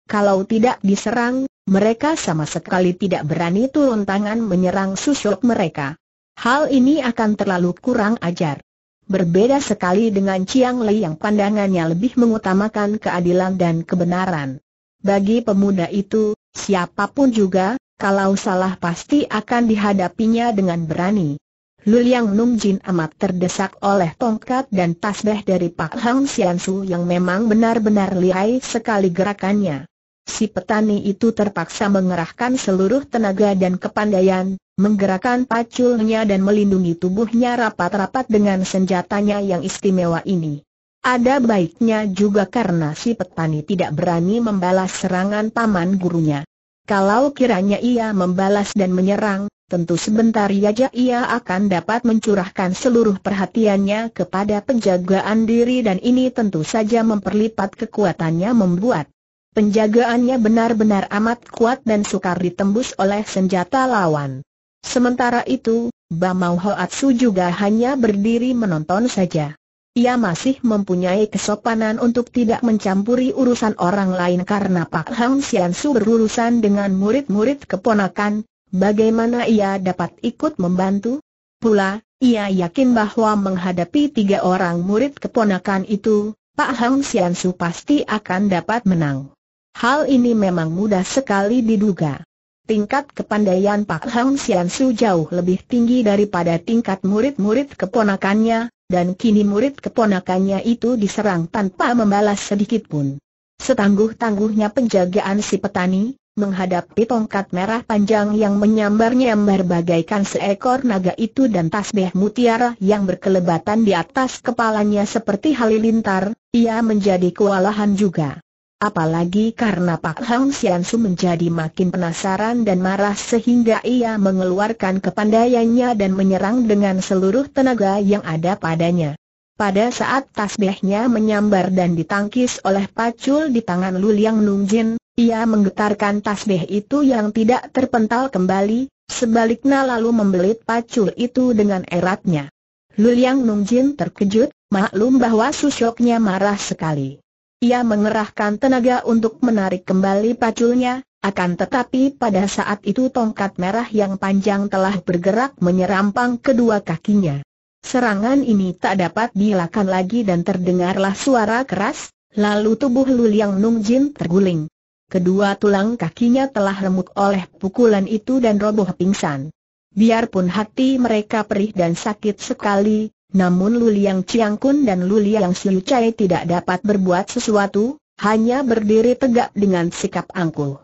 Kalau tidak diserang, mereka sama sekali tidak berani turun tangan menyerang susuk mereka. Hal ini akan terlalu kurang ajar. Berbeda sekali dengan Chiang Lei yang pandangannya lebih mengutamakan keadilan dan kebenaran. Bagi pemuda itu, siapapun juga, kalau salah pasti akan dihadapinya dengan berani. Luliang Nung Jin amat terdesak oleh tongkat dan tasbeh dari Pak Hang Xianshu yang memang benar-benar lihai sekali gerakannya. Si petani itu terpaksa mengerahkan seluruh tenaga dan kepandaian, menggerakkan paculnya dan melindungi tubuhnya rapat-rapat dengan senjatanya yang istimewa ini. Ada baiknya juga karena si petani tidak berani membalas serangan paman gurunya. Kalau kiranya ia membalas dan menyerang, tentu sebentar saja ia akan dapat mencurahkan seluruh perhatiannya kepada penjagaan diri dan ini tentu saja memperlipat kekuatannya membuat Penjagaannya benar-benar amat kuat dan sukar ditembus oleh senjata lawan. Sementara itu, Bamau Hoatsu juga hanya berdiri menonton saja. Ia masih mempunyai kesopanan untuk tidak mencampuri urusan orang lain karena Pak Hang Sian Su berurusan dengan murid-murid keponakan, bagaimana ia dapat ikut membantu? Pula, ia yakin bahwa menghadapi tiga orang murid keponakan itu, Pak Hang Sian Su pasti akan dapat menang. Hal ini memang mudah sekali diduga. Tingkat kepandaian Pak Hang Sian Su jauh lebih tinggi daripada tingkat murid-murid keponakannya, dan kini murid keponakannya itu diserang tanpa membalas sedikit pun. Setangguh-tangguhnya penjagaan si petani, menghadapi tongkat merah panjang yang menyambar-nyambar bagaikan seekor naga itu dan tasbih mutiara yang berkelebatan di atas kepalanya seperti halilintar, ia menjadi kewalahan juga. Apalagi karena Pak Hang Siansu menjadi makin penasaran dan marah sehingga ia mengeluarkan kepandaiannya dan menyerang dengan seluruh tenaga yang ada padanya. Pada saat tasbihnya menyambar dan ditangkis oleh pacul di tangan Luliang Nungjin, ia menggetarkan tasbih itu yang tidak terpental kembali, sebaliknya lalu membelit pacul itu dengan eratnya. Luliang Nungjin terkejut, maklum bahwa susoknya marah sekali. Ia mengerahkan tenaga untuk menarik kembali paculnya, akan tetapi pada saat itu tongkat merah yang panjang telah bergerak menyerampang kedua kakinya. Serangan ini tak dapat dilakukan lagi dan terdengarlah suara keras, lalu tubuh Luliang Jin terguling. Kedua tulang kakinya telah remuk oleh pukulan itu dan roboh pingsan. Biarpun hati mereka perih dan sakit sekali, namun Luliang Ciangkun dan Luliang Siu Chai tidak dapat berbuat sesuatu, hanya berdiri tegak dengan sikap angkuh.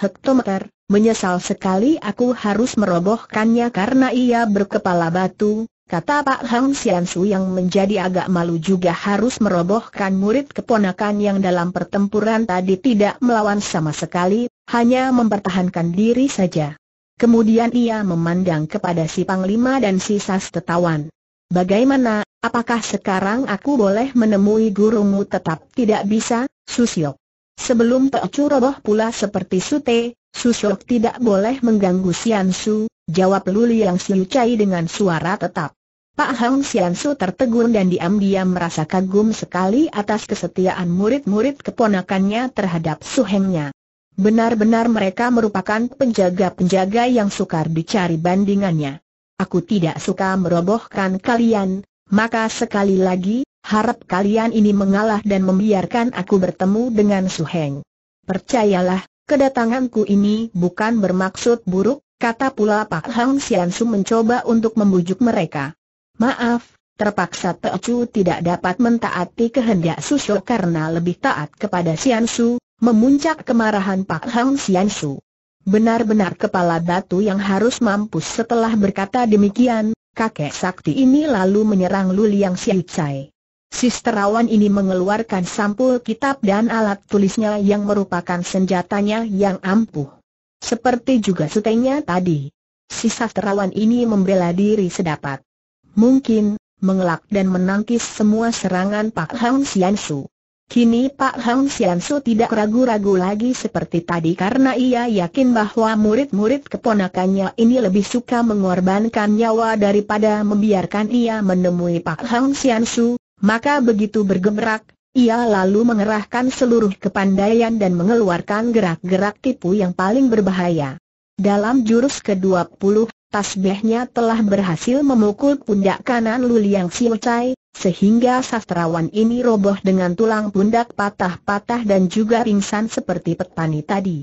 Hektometer, menyesal sekali aku harus merobohkannya karena ia berkepala batu, kata Pak Hang Su yang menjadi agak malu juga harus merobohkan murid keponakan yang dalam pertempuran tadi tidak melawan sama sekali, hanya mempertahankan diri saja. Kemudian ia memandang kepada si Panglima dan si Sas Bagaimana, apakah sekarang aku boleh menemui gurumu tetap tidak bisa, Susiok? Sebelum Teocu roboh pula seperti Sute, Susiok tidak boleh mengganggu Siansu, jawab Luli yang Siucai dengan suara tetap. Pak Hang Siansu tertegun dan diam-diam merasa kagum sekali atas kesetiaan murid-murid keponakannya terhadap suhengnya. Benar-benar mereka merupakan penjaga-penjaga yang sukar dicari bandingannya aku tidak suka merobohkan kalian, maka sekali lagi, harap kalian ini mengalah dan membiarkan aku bertemu dengan Su Heng. Percayalah, kedatanganku ini bukan bermaksud buruk, kata pula Pak Hang Siansu mencoba untuk membujuk mereka. Maaf, Terpaksa Teocu tidak dapat mentaati kehendak Susyo karena lebih taat kepada Siansu, memuncak kemarahan Pak Hang Siansu. Benar-benar kepala batu yang harus mampus setelah berkata demikian, kakek sakti ini lalu menyerang Lu Liang Siucai. Sisterawan ini mengeluarkan sampul kitab dan alat tulisnya yang merupakan senjatanya yang ampuh. Seperti juga sutenya tadi. Si terawan ini membela diri sedapat. Mungkin, mengelak dan menangkis semua serangan Pak Hang Sian Kini Pak Hang Siansu tidak ragu-ragu lagi seperti tadi karena ia yakin bahwa murid-murid keponakannya ini lebih suka mengorbankan nyawa daripada membiarkan ia menemui Pak Hang Siansu, maka begitu bergemerak, ia lalu mengerahkan seluruh kepandaian dan mengeluarkan gerak-gerak tipu yang paling berbahaya. Dalam jurus ke-20, tasbihnya telah berhasil memukul pundak kanan Luliang Xiucai, sehingga sastrawan ini roboh dengan tulang pundak patah-patah dan juga pingsan seperti petani tadi.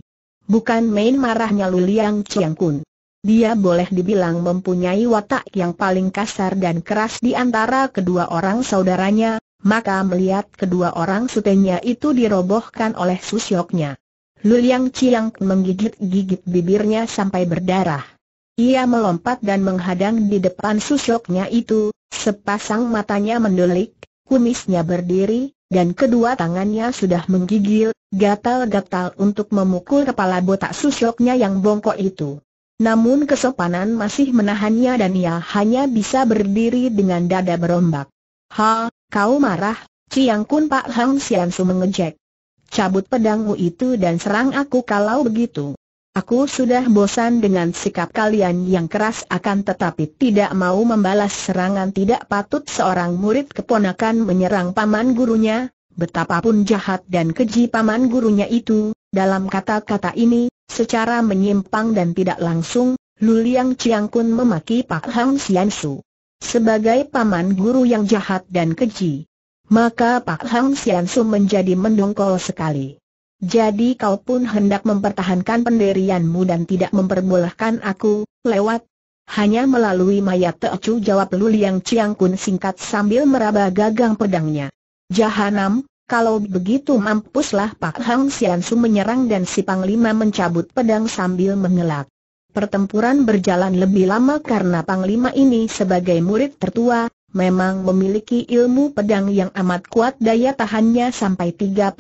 Bukan main marahnya Luliang Chiang Kun. Dia boleh dibilang mempunyai watak yang paling kasar dan keras di antara kedua orang saudaranya, maka melihat kedua orang sutenya itu dirobohkan oleh susyoknya. Luliang Chiang menggigit-gigit bibirnya sampai berdarah. Ia melompat dan menghadang di depan susuknya itu, sepasang matanya mendelik, kumisnya berdiri, dan kedua tangannya sudah menggigil, gatal-gatal untuk memukul kepala botak susuknya yang bongkok itu. Namun kesopanan masih menahannya dan ia hanya bisa berdiri dengan dada berombak. Ha, kau marah, Ciang Kun Pak Hang Su mengejek. Cabut pedangmu itu dan serang aku kalau begitu. Aku sudah bosan dengan sikap kalian yang keras akan tetapi tidak mau membalas serangan tidak patut seorang murid keponakan menyerang paman gurunya, betapapun jahat dan keji paman gurunya itu, dalam kata-kata ini, secara menyimpang dan tidak langsung, Luliang Ciangkun memaki Pak Hang Xiansu Sebagai paman guru yang jahat dan keji, maka Pak Hang Xiansu menjadi mendongkol sekali. Jadi kau pun hendak mempertahankan pendirianmu dan tidak memperbolehkan aku, lewat. Hanya melalui mayat Teocu jawab Lu Liang Chiang Kun singkat sambil meraba gagang pedangnya. Jahanam, kalau begitu mampuslah Pak Hang Sian menyerang dan si Panglima mencabut pedang sambil mengelak. Pertempuran berjalan lebih lama karena Panglima ini sebagai murid tertua, memang memiliki ilmu pedang yang amat kuat daya tahannya sampai 35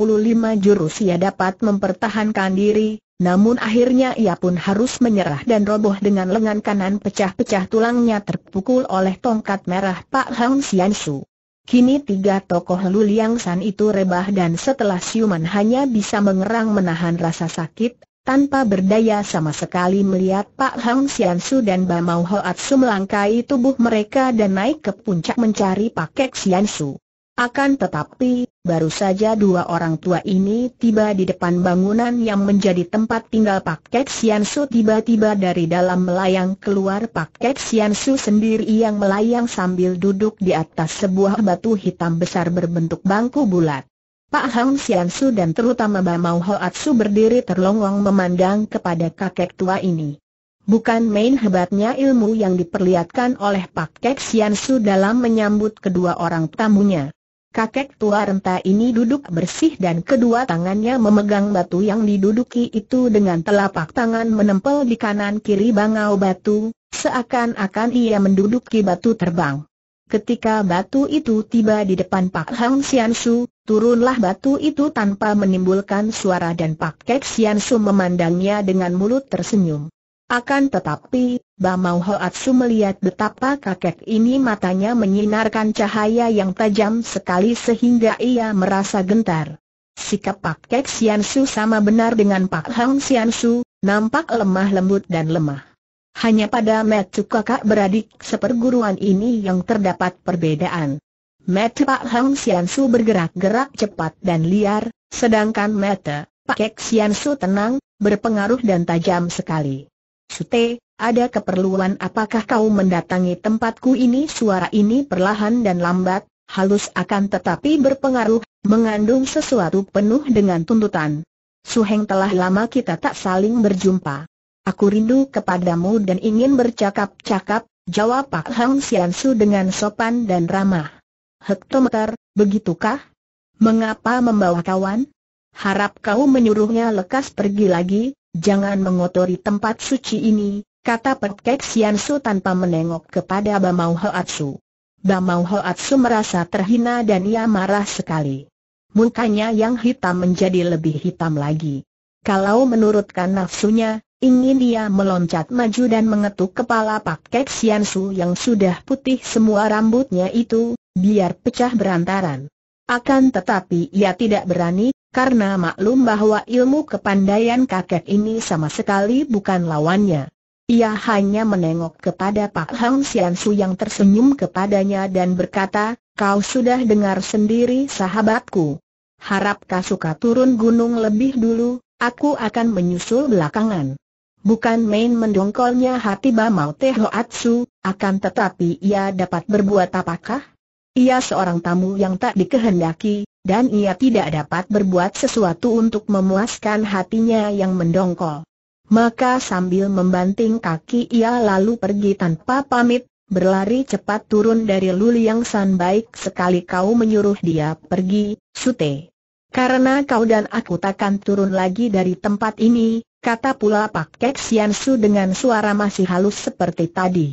jurus ia dapat mempertahankan diri, namun akhirnya ia pun harus menyerah dan roboh dengan lengan kanan pecah-pecah tulangnya terpukul oleh tongkat merah Pak Hang Sian Su. Kini tiga tokoh Lu Liang San itu rebah dan setelah siuman hanya bisa mengerang menahan rasa sakit tanpa berdaya sama sekali melihat Pak Hang Siansu dan Bamau Hoatsu melangkai tubuh mereka dan naik ke puncak mencari Pak Siansu. Akan tetapi, baru saja dua orang tua ini tiba di depan bangunan yang menjadi tempat tinggal Pak Kek Siansu tiba-tiba dari dalam melayang keluar Pak Kek Siansu sendiri yang melayang sambil duduk di atas sebuah batu hitam besar berbentuk bangku bulat. Pak Hang Xiansu dan terutama Bamau Hoatsu berdiri terlonggong memandang kepada kakek tua ini. Bukan main hebatnya ilmu yang diperlihatkan oleh Pak Kek Xiansu dalam menyambut kedua orang tamunya. Kakek tua renta ini duduk bersih dan kedua tangannya memegang batu yang diduduki itu dengan telapak tangan menempel di kanan kiri bangau batu, seakan-akan ia menduduki batu terbang. Ketika batu itu tiba di depan Pak Hang Sian Su, turunlah batu itu tanpa menimbulkan suara dan Pak Kek Sian Su memandangnya dengan mulut tersenyum. Akan tetapi, Bamau Hoat Su melihat betapa kakek ini matanya menyinarkan cahaya yang tajam sekali sehingga ia merasa gentar. Sikap Pak Kek Sian Su sama benar dengan Pak Hang Sian Su, nampak lemah lembut dan lemah. Hanya pada Metu kakak beradik seperguruan ini yang terdapat perbedaan. Metu Pak Hang Sian Su bergerak-gerak cepat dan liar, sedangkan Metu Pak Kek Sian Su tenang, berpengaruh dan tajam sekali. Sute, ada keperluan apakah kau mendatangi tempatku ini? Suara ini perlahan dan lambat, halus akan tetapi berpengaruh, mengandung sesuatu penuh dengan tuntutan. Suheng telah lama kita tak saling berjumpa. Aku rindu kepadamu dan ingin bercakap-cakap, jawab Pak Hang Siansu dengan sopan dan ramah. Hektometer, begitukah? Mengapa membawa kawan? Harap kau menyuruhnya lekas pergi lagi, jangan mengotori tempat suci ini, kata Pekek Siansu tanpa menengok kepada Bamau Hoatsu. Bamau Hoatsu merasa terhina dan ia marah sekali. Mukanya yang hitam menjadi lebih hitam lagi. Kalau menurutkan nafsunya, Ingin dia meloncat maju dan mengetuk kepala Pak Kek Sian Su yang sudah putih semua rambutnya itu, biar pecah berantaran. Akan tetapi ia tidak berani, karena maklum bahwa ilmu kepandaian kakek ini sama sekali bukan lawannya. Ia hanya menengok kepada Pak Hang Sian Su yang tersenyum kepadanya dan berkata, Kau sudah dengar sendiri sahabatku. Harap Kasuka turun gunung lebih dulu, aku akan menyusul belakangan. Bukan main mendongkolnya hati Bamau Teh akan tetapi ia dapat berbuat apakah? Ia seorang tamu yang tak dikehendaki, dan ia tidak dapat berbuat sesuatu untuk memuaskan hatinya yang mendongkol. Maka sambil membanting kaki ia lalu pergi tanpa pamit, berlari cepat turun dari luli yang San baik sekali kau menyuruh dia pergi, Sute. Karena kau dan aku takkan turun lagi dari tempat ini, Kata pula Pak Kek Siansu dengan suara masih halus seperti tadi.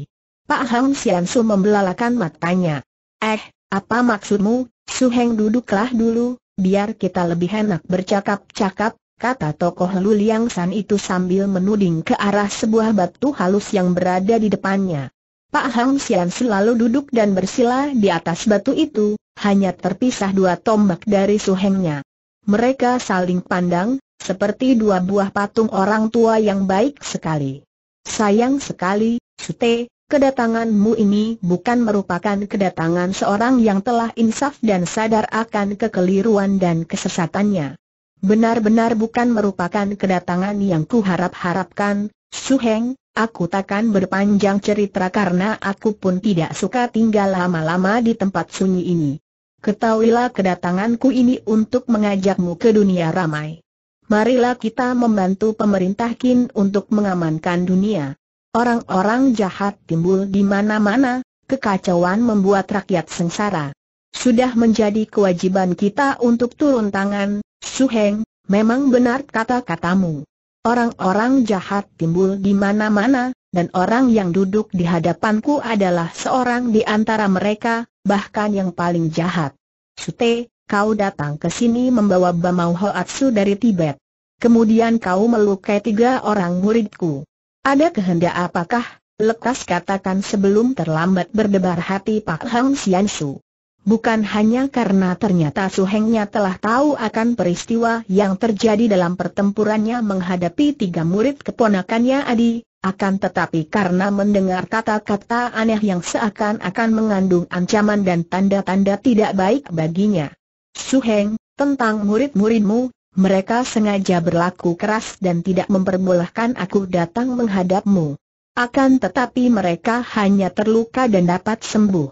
Pak Hang Siansu membelalakan matanya. Eh, apa maksudmu? Su Heng duduklah dulu, biar kita lebih enak bercakap-cakap, kata tokoh Lu Liang San itu sambil menuding ke arah sebuah batu halus yang berada di depannya. Pak Hang Sian lalu duduk dan bersila di atas batu itu, hanya terpisah dua tombak dari Su Hengnya. Mereka saling pandang, seperti dua buah patung orang tua yang baik sekali. Sayang sekali, Sute, kedatanganmu ini bukan merupakan kedatangan seorang yang telah insaf dan sadar akan kekeliruan dan kesesatannya. Benar-benar bukan merupakan kedatangan yang kuharap-harapkan, Heng. aku takkan berpanjang cerita karena aku pun tidak suka tinggal lama-lama di tempat sunyi ini. Ketahuilah kedatanganku ini untuk mengajakmu ke dunia ramai. Marilah kita membantu pemerintah Kin untuk mengamankan dunia. Orang-orang jahat timbul di mana-mana, kekacauan membuat rakyat sengsara. Sudah menjadi kewajiban kita untuk turun tangan, Suheng, memang benar kata-katamu. Orang-orang jahat timbul di mana-mana, dan orang yang duduk di hadapanku adalah seorang di antara mereka, bahkan yang paling jahat. Sute, kau datang ke sini membawa Bamau Hoatsu dari Tibet. Kemudian kau melukai tiga orang muridku. Ada kehendak apakah? Lekas katakan sebelum terlambat berdebar hati Pak Hang Xiansu. Bukan hanya karena ternyata Su Hengnya telah tahu akan peristiwa yang terjadi dalam pertempurannya menghadapi tiga murid keponakannya Adi, akan tetapi karena mendengar kata-kata aneh yang seakan-akan mengandung ancaman dan tanda-tanda tidak baik baginya. Suheng, tentang murid-muridmu, mereka sengaja berlaku keras dan tidak memperbolehkan aku datang menghadapmu. Akan tetapi mereka hanya terluka dan dapat sembuh.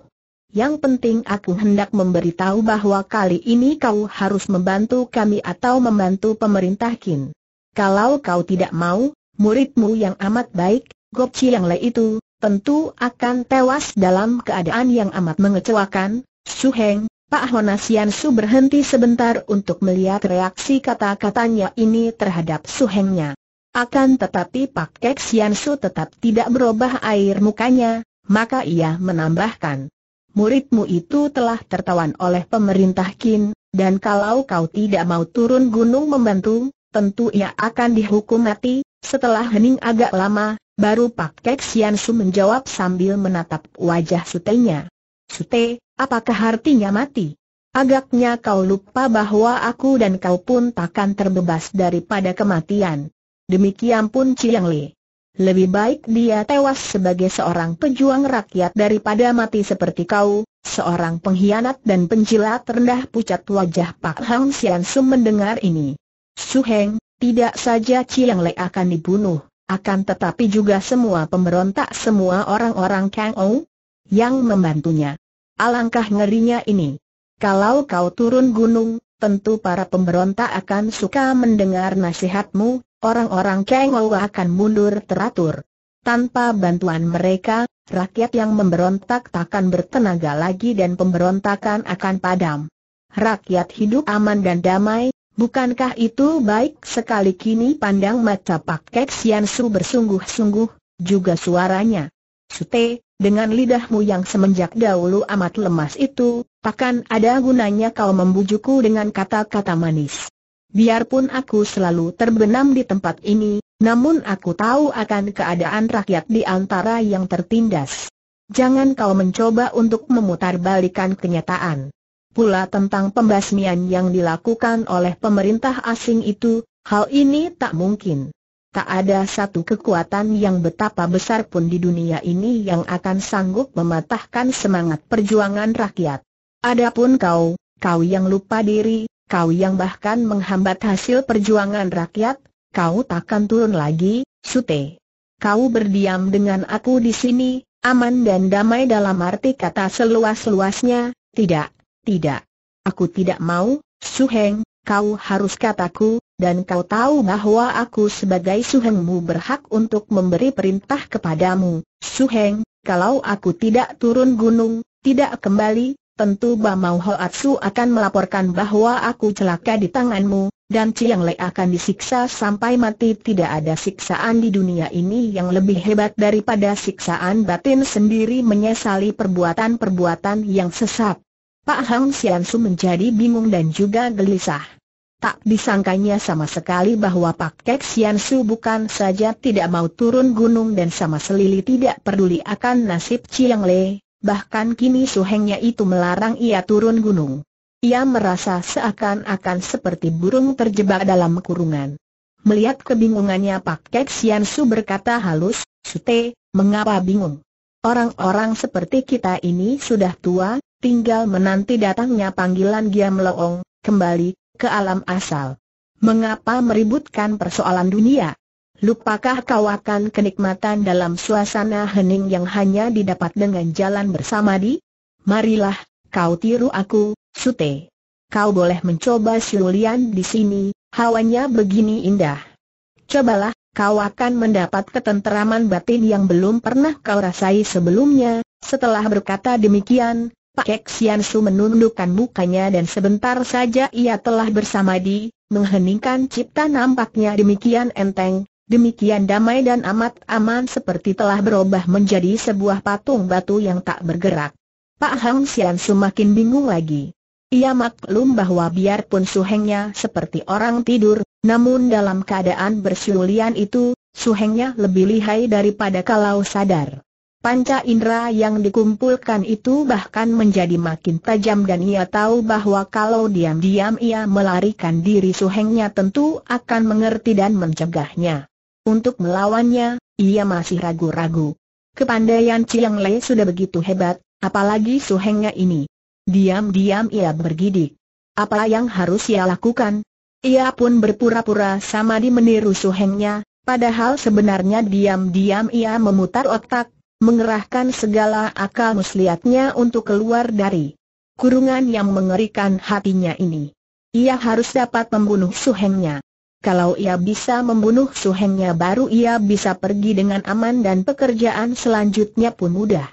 Yang penting aku hendak memberitahu bahwa kali ini kau harus membantu kami atau membantu pemerintah Kin. Kalau kau tidak mau, muridmu yang amat baik, Gopci yang lain itu, tentu akan tewas dalam keadaan yang amat mengecewakan, Suheng, Pak Honasian Su berhenti sebentar untuk melihat reaksi kata-katanya ini terhadap suhengnya. Akan tetapi Pak Kek Sian Su tetap tidak berubah air mukanya, maka ia menambahkan. Muridmu itu telah tertawan oleh pemerintah Kin, dan kalau kau tidak mau turun gunung membantu, tentu ia akan dihukum mati. Setelah hening agak lama, baru Pak Kek Sian Su menjawab sambil menatap wajah sutenya. Sute, apakah artinya mati? Agaknya kau lupa bahwa aku dan kau pun takkan terbebas daripada kematian. Demikian pun Chiang Li. Lebih baik dia tewas sebagai seorang pejuang rakyat daripada mati seperti kau, seorang pengkhianat dan penjilat rendah pucat wajah Pak Hang Sian Sum mendengar ini. Su Heng, tidak saja Chiang Li akan dibunuh, akan tetapi juga semua pemberontak semua orang-orang Kang Ou yang membantunya. Alangkah ngerinya ini. Kalau kau turun gunung, tentu para pemberontak akan suka mendengar nasihatmu, orang-orang Kengowa akan mundur teratur. Tanpa bantuan mereka, rakyat yang memberontak takkan bertenaga lagi dan pemberontakan akan padam. Rakyat hidup aman dan damai, bukankah itu baik sekali kini pandang mata Pak Kek Su bersungguh-sungguh, juga suaranya. Sute, dengan lidahmu yang semenjak dahulu amat lemas itu, takkan ada gunanya kau membujukku dengan kata-kata manis. Biarpun aku selalu terbenam di tempat ini, namun aku tahu akan keadaan rakyat di antara yang tertindas. Jangan kau mencoba untuk memutarbalikan kenyataan. Pula tentang pembasmian yang dilakukan oleh pemerintah asing itu, hal ini tak mungkin. Tak ada satu kekuatan yang betapa besar pun di dunia ini yang akan sanggup mematahkan semangat perjuangan rakyat. Adapun kau, kau yang lupa diri, kau yang bahkan menghambat hasil perjuangan rakyat, kau takkan turun lagi, Sute. Kau berdiam dengan aku di sini, aman dan damai dalam arti kata seluas-luasnya, tidak, tidak. Aku tidak mau, Suheng, kau harus kataku, dan kau tahu bahwa aku sebagai suhengmu berhak untuk memberi perintah kepadamu. Suheng, kalau aku tidak turun gunung, tidak kembali, tentu Bamau Hoatsu akan melaporkan bahwa aku celaka di tanganmu, dan Chiang Lei akan disiksa sampai mati. Tidak ada siksaan di dunia ini yang lebih hebat daripada siksaan batin sendiri menyesali perbuatan-perbuatan yang sesat. Pak Hang Siansu menjadi bingung dan juga gelisah. Tak disangkanya sama sekali bahwa Pak Kek Sian Su bukan saja tidak mau turun gunung dan sama selili tidak peduli akan nasib Chiang Le, bahkan kini Su Hengnya itu melarang ia turun gunung. Ia merasa seakan-akan seperti burung terjebak dalam kurungan. Melihat kebingungannya Pak Kek Sian Su berkata halus, Sute, mengapa bingung? Orang-orang seperti kita ini sudah tua, tinggal menanti datangnya panggilan Giam Loong, kembali ke alam asal. Mengapa meributkan persoalan dunia? Lupakah kau akan kenikmatan dalam suasana hening yang hanya didapat dengan jalan bersama di? Marilah, kau tiru aku, Sute. Kau boleh mencoba siulian di sini, hawanya begini indah. Cobalah, kau akan mendapat ketenteraman batin yang belum pernah kau rasai sebelumnya. Setelah berkata demikian, Pak Su menundukkan mukanya dan sebentar saja ia telah bersama di, mengheningkan cipta nampaknya demikian enteng, demikian damai dan amat aman seperti telah berubah menjadi sebuah patung batu yang tak bergerak. Pak Hang Sian Su makin bingung lagi. Ia maklum bahwa biarpun suhengnya seperti orang tidur, namun dalam keadaan bersiulian itu, suhengnya lebih lihai daripada kalau sadar. Panca indera yang dikumpulkan itu bahkan menjadi makin tajam dan ia tahu bahwa kalau diam-diam ia melarikan diri suhengnya tentu akan mengerti dan mencegahnya. Untuk melawannya, ia masih ragu-ragu. Kepandaian Chiang Le sudah begitu hebat, apalagi suhengnya ini. Diam-diam ia bergidik. Apa yang harus ia lakukan? Ia pun berpura-pura sama di meniru suhengnya, padahal sebenarnya diam-diam ia memutar otak mengerahkan segala akal muslihatnya untuk keluar dari kurungan yang mengerikan hatinya ini. Ia harus dapat membunuh suhengnya. Kalau ia bisa membunuh suhengnya baru ia bisa pergi dengan aman dan pekerjaan selanjutnya pun mudah.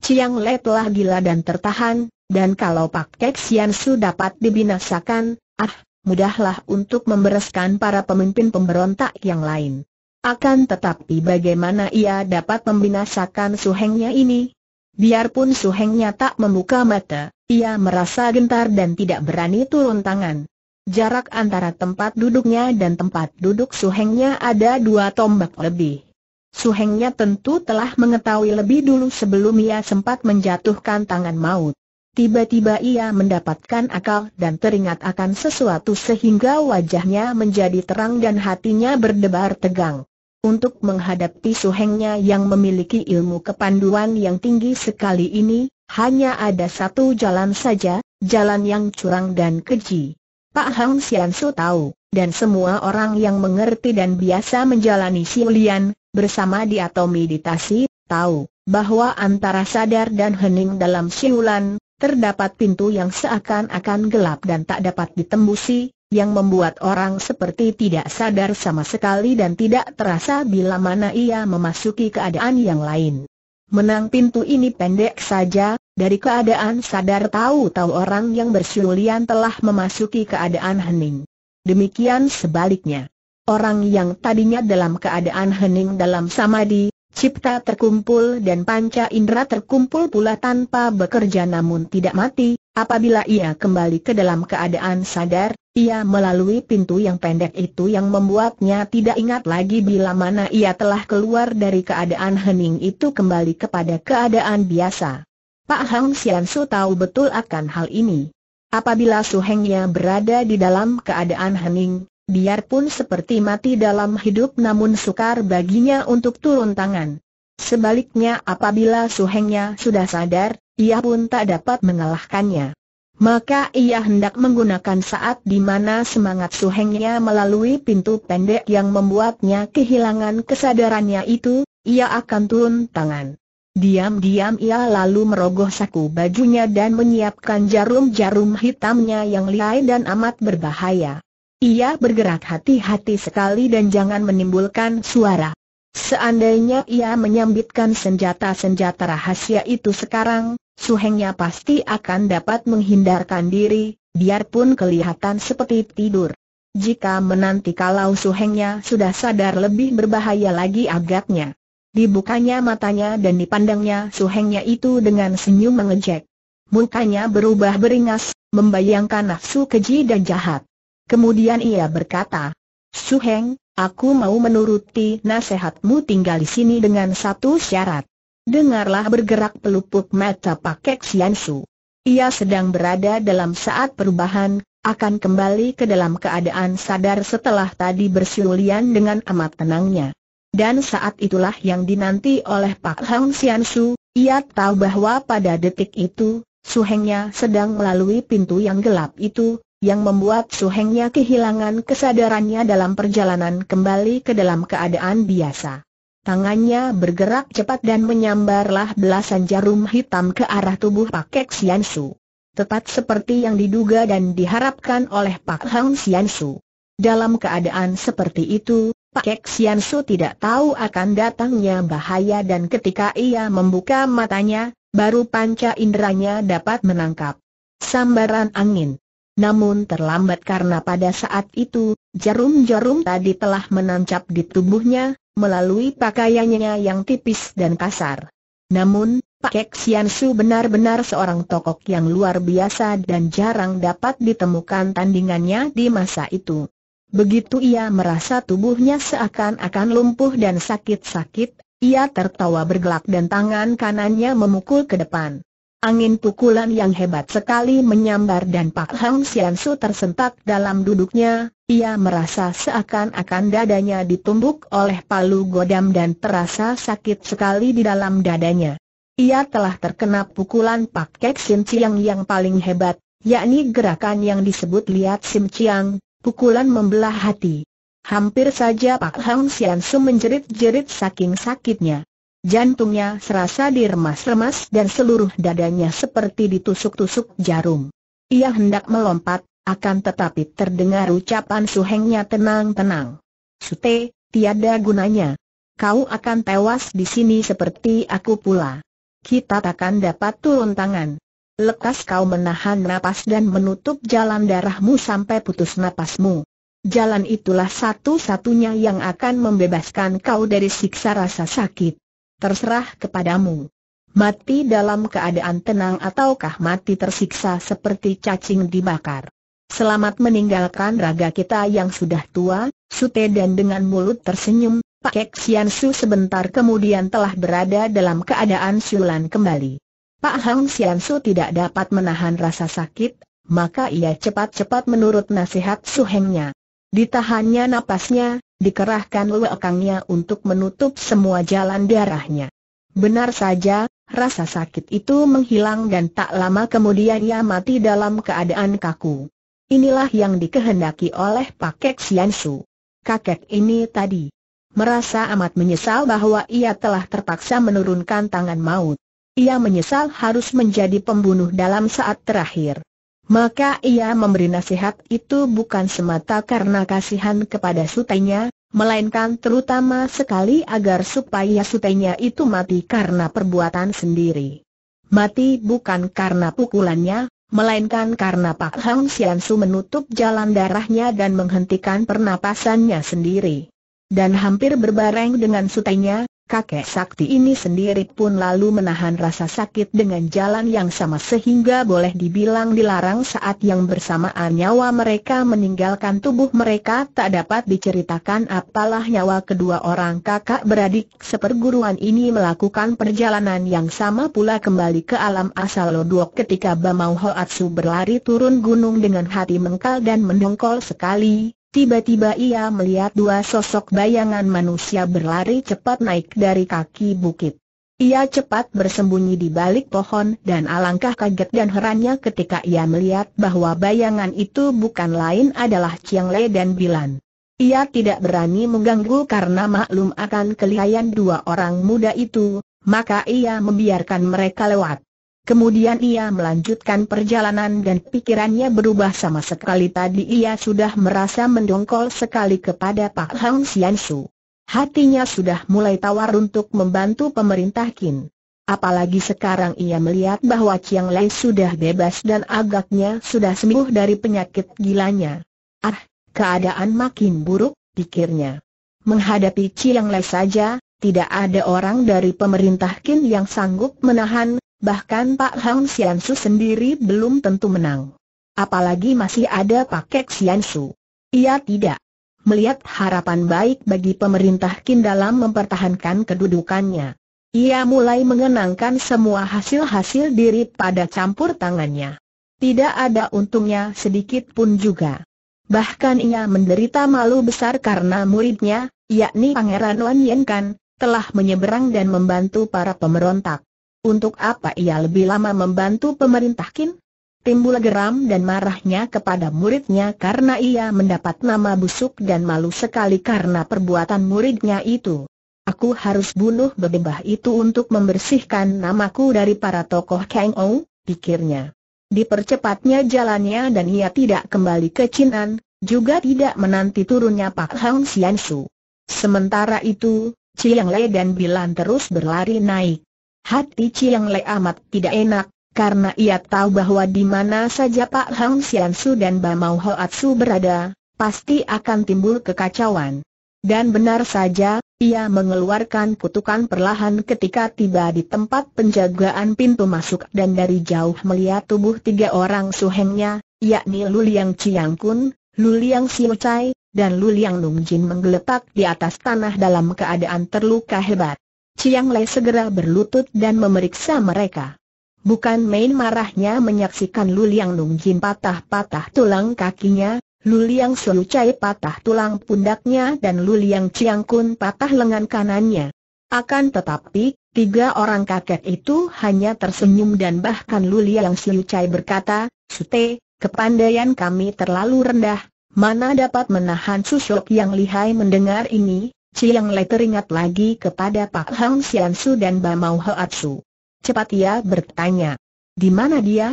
Chiang Le telah gila dan tertahan, dan kalau Pak Kek Sian Su dapat dibinasakan, ah, mudahlah untuk membereskan para pemimpin pemberontak yang lain. Akan tetapi bagaimana ia dapat membinasakan suhengnya ini? Biarpun suhengnya tak membuka mata, ia merasa gentar dan tidak berani turun tangan. Jarak antara tempat duduknya dan tempat duduk suhengnya ada dua tombak lebih. Suhengnya tentu telah mengetahui lebih dulu sebelum ia sempat menjatuhkan tangan maut. Tiba-tiba ia mendapatkan akal dan teringat akan sesuatu sehingga wajahnya menjadi terang dan hatinya berdebar tegang. Untuk menghadapi suhengnya yang memiliki ilmu kepanduan yang tinggi sekali ini, hanya ada satu jalan saja, jalan yang curang dan keji. Pak Hang Sian tahu, dan semua orang yang mengerti dan biasa menjalani siulian, bersama di atau meditasi, tahu, bahwa antara sadar dan hening dalam siulan, terdapat pintu yang seakan-akan gelap dan tak dapat ditembusi, yang membuat orang seperti tidak sadar sama sekali dan tidak terasa bila mana ia memasuki keadaan yang lain. Menang pintu ini pendek saja, dari keadaan sadar tahu-tahu orang yang bersyulian telah memasuki keadaan hening. Demikian sebaliknya. Orang yang tadinya dalam keadaan hening dalam samadhi, cipta terkumpul dan panca indera terkumpul pula tanpa bekerja namun tidak mati, Apabila ia kembali ke dalam keadaan sadar, ia melalui pintu yang pendek itu yang membuatnya tidak ingat lagi bila mana ia telah keluar dari keadaan hening itu kembali kepada keadaan biasa. Pak Hang Sian Su tahu betul akan hal ini. Apabila Su berada di dalam keadaan hening, biarpun seperti mati dalam hidup namun sukar baginya untuk turun tangan. Sebaliknya apabila suhengnya sudah sadar, ia pun tak dapat mengalahkannya. Maka ia hendak menggunakan saat di mana semangat suhengnya melalui pintu pendek yang membuatnya kehilangan kesadarannya itu, ia akan turun tangan. Diam-diam ia lalu merogoh saku bajunya dan menyiapkan jarum-jarum hitamnya yang liai dan amat berbahaya. Ia bergerak hati-hati sekali dan jangan menimbulkan suara. Seandainya ia menyambitkan senjata-senjata rahasia itu sekarang, suhengnya pasti akan dapat menghindarkan diri, biarpun kelihatan seperti tidur. Jika menanti kalau suhengnya sudah sadar lebih berbahaya lagi agaknya. Dibukanya matanya dan dipandangnya suhengnya itu dengan senyum mengejek. Mukanya berubah beringas, membayangkan nafsu keji dan jahat. Kemudian ia berkata, Su Heng, aku mau menuruti nasihatmu tinggal di sini dengan satu syarat. Dengarlah bergerak pelupuk mata Pakek Sian Su. Ia sedang berada dalam saat perubahan, akan kembali ke dalam keadaan sadar setelah tadi bersiulian dengan amat tenangnya. Dan saat itulah yang dinanti oleh Pak Hang Sian Su, ia tahu bahwa pada detik itu, suhengnya sedang melalui pintu yang gelap itu, yang membuat Su Hengnya kehilangan kesadarannya dalam perjalanan kembali ke dalam keadaan biasa. Tangannya bergerak cepat dan menyambarlah belasan jarum hitam ke arah tubuh Pak Sian Su. Tepat seperti yang diduga dan diharapkan oleh Pak Hang Sian Su. Dalam keadaan seperti itu, Pak Sian Su tidak tahu akan datangnya bahaya dan ketika ia membuka matanya, baru panca inderanya dapat menangkap sambaran angin namun terlambat karena pada saat itu, jarum-jarum tadi telah menancap di tubuhnya, melalui pakaiannya yang tipis dan kasar. Namun, Pak Sian Su benar-benar seorang tokoh yang luar biasa dan jarang dapat ditemukan tandingannya di masa itu. Begitu ia merasa tubuhnya seakan-akan lumpuh dan sakit-sakit, ia tertawa bergelak dan tangan kanannya memukul ke depan. Angin pukulan yang hebat sekali menyambar dan Pak Hang Sian Su tersentak dalam duduknya, ia merasa seakan-akan dadanya ditumbuk oleh palu godam dan terasa sakit sekali di dalam dadanya. Ia telah terkena pukulan Pak Kek Sim Chiang yang paling hebat, yakni gerakan yang disebut Liat Sim Chiang, pukulan membelah hati. Hampir saja Pak Hang Sian Su menjerit-jerit saking sakitnya. Jantungnya serasa diremas-remas dan seluruh dadanya seperti ditusuk-tusuk jarum. Ia hendak melompat, akan tetapi terdengar ucapan suhengnya tenang-tenang. Sute, tiada gunanya. Kau akan tewas di sini seperti aku pula. Kita takkan dapat turun tangan. Lekas kau menahan napas dan menutup jalan darahmu sampai putus napasmu. Jalan itulah satu-satunya yang akan membebaskan kau dari siksa rasa sakit terserah kepadamu. Mati dalam keadaan tenang ataukah mati tersiksa seperti cacing dibakar. Selamat meninggalkan raga kita yang sudah tua, Sute dan dengan mulut tersenyum, Pak Kek Sian Su sebentar kemudian telah berada dalam keadaan siulan kembali. Pak Hang Sian Su tidak dapat menahan rasa sakit, maka ia cepat-cepat menurut nasihat Su Hengnya. Ditahannya napasnya, dikerahkan lewekangnya untuk menutup semua jalan darahnya. Benar saja, rasa sakit itu menghilang dan tak lama kemudian ia mati dalam keadaan kaku. Inilah yang dikehendaki oleh Pakek Siansu. Kakek ini tadi merasa amat menyesal bahwa ia telah terpaksa menurunkan tangan maut. Ia menyesal harus menjadi pembunuh dalam saat terakhir. Maka ia memberi nasihat itu bukan semata karena kasihan kepada sutenya, melainkan terutama sekali agar supaya sutenya itu mati karena perbuatan sendiri. Mati bukan karena pukulannya, melainkan karena Pak Hang Xiansu menutup jalan darahnya dan menghentikan pernapasannya sendiri. Dan hampir berbareng dengan sutenya, Kakek sakti ini sendiri pun lalu menahan rasa sakit dengan jalan yang sama sehingga boleh dibilang dilarang saat yang bersamaan nyawa mereka meninggalkan tubuh mereka tak dapat diceritakan apalah nyawa kedua orang kakak beradik seperguruan ini melakukan perjalanan yang sama pula kembali ke alam asal Lodok ketika Bamau Hoatsu berlari turun gunung dengan hati mengkal dan mendongkol sekali, Tiba-tiba ia melihat dua sosok bayangan manusia berlari cepat naik dari kaki bukit. Ia cepat bersembunyi di balik pohon dan alangkah kaget dan herannya ketika ia melihat bahwa bayangan itu bukan lain adalah Chiang Le dan Bilan. Ia tidak berani mengganggu karena maklum akan kelihayan dua orang muda itu, maka ia membiarkan mereka lewat. Kemudian ia melanjutkan perjalanan dan pikirannya berubah sama sekali tadi ia sudah merasa mendongkol sekali kepada Pak Hang Sian Su. Hatinya sudah mulai tawar untuk membantu pemerintah Kin. Apalagi sekarang ia melihat bahwa Chiang Lei sudah bebas dan agaknya sudah sembuh dari penyakit gilanya. Ah, keadaan makin buruk, pikirnya. Menghadapi Chiang Lei saja, tidak ada orang dari pemerintah Kin yang sanggup menahan bahkan Pak Hang Xiansu sendiri belum tentu menang. Apalagi masih ada Pak Kek Xiansu. Ia tidak melihat harapan baik bagi pemerintah Kin dalam mempertahankan kedudukannya. Ia mulai mengenangkan semua hasil-hasil diri pada campur tangannya. Tidak ada untungnya sedikit pun juga. Bahkan ia menderita malu besar karena muridnya, yakni Pangeran Wan Yen Kan, telah menyeberang dan membantu para pemberontak. Untuk apa ia lebih lama membantu pemerintah Kim? Timbul geram dan marahnya kepada muridnya karena ia mendapat nama busuk dan malu sekali karena perbuatan muridnya itu. Aku harus bunuh bebebah itu untuk membersihkan namaku dari para tokoh Kang Ou, pikirnya. Dipercepatnya jalannya dan ia tidak kembali ke Chinan, juga tidak menanti turunnya Pak Hang Xiansu. Sementara itu, Chiang Lei dan Bilan terus berlari naik. Hati Chiang Le amat tidak enak, karena ia tahu bahwa di mana saja Pak Hang Sian Su dan At Su berada, pasti akan timbul kekacauan. Dan benar saja, ia mengeluarkan kutukan perlahan ketika tiba di tempat penjagaan pintu masuk dan dari jauh melihat tubuh tiga orang suhengnya, yakni Luliang Chiang Kun, Luliang Siu Chai, dan Luliang Nung Jin menggeletak di atas tanah dalam keadaan terluka hebat. Chiang Lei segera berlutut dan memeriksa mereka. Bukan main marahnya menyaksikan Lu Liang Nung Jin patah-patah tulang kakinya, Lu Liang Su Chai patah tulang pundaknya dan Lu Liang Chiang Kun patah lengan kanannya. Akan tetapi, tiga orang kakek itu hanya tersenyum dan bahkan Lu Liang Su Chai berkata, Sute, kepandaian kami terlalu rendah, mana dapat menahan susuk yang lihai mendengar ini, Chiang Lai teringat lagi kepada Pak Hang Sian Su dan Hoat Su. Cepat ia bertanya, di mana dia?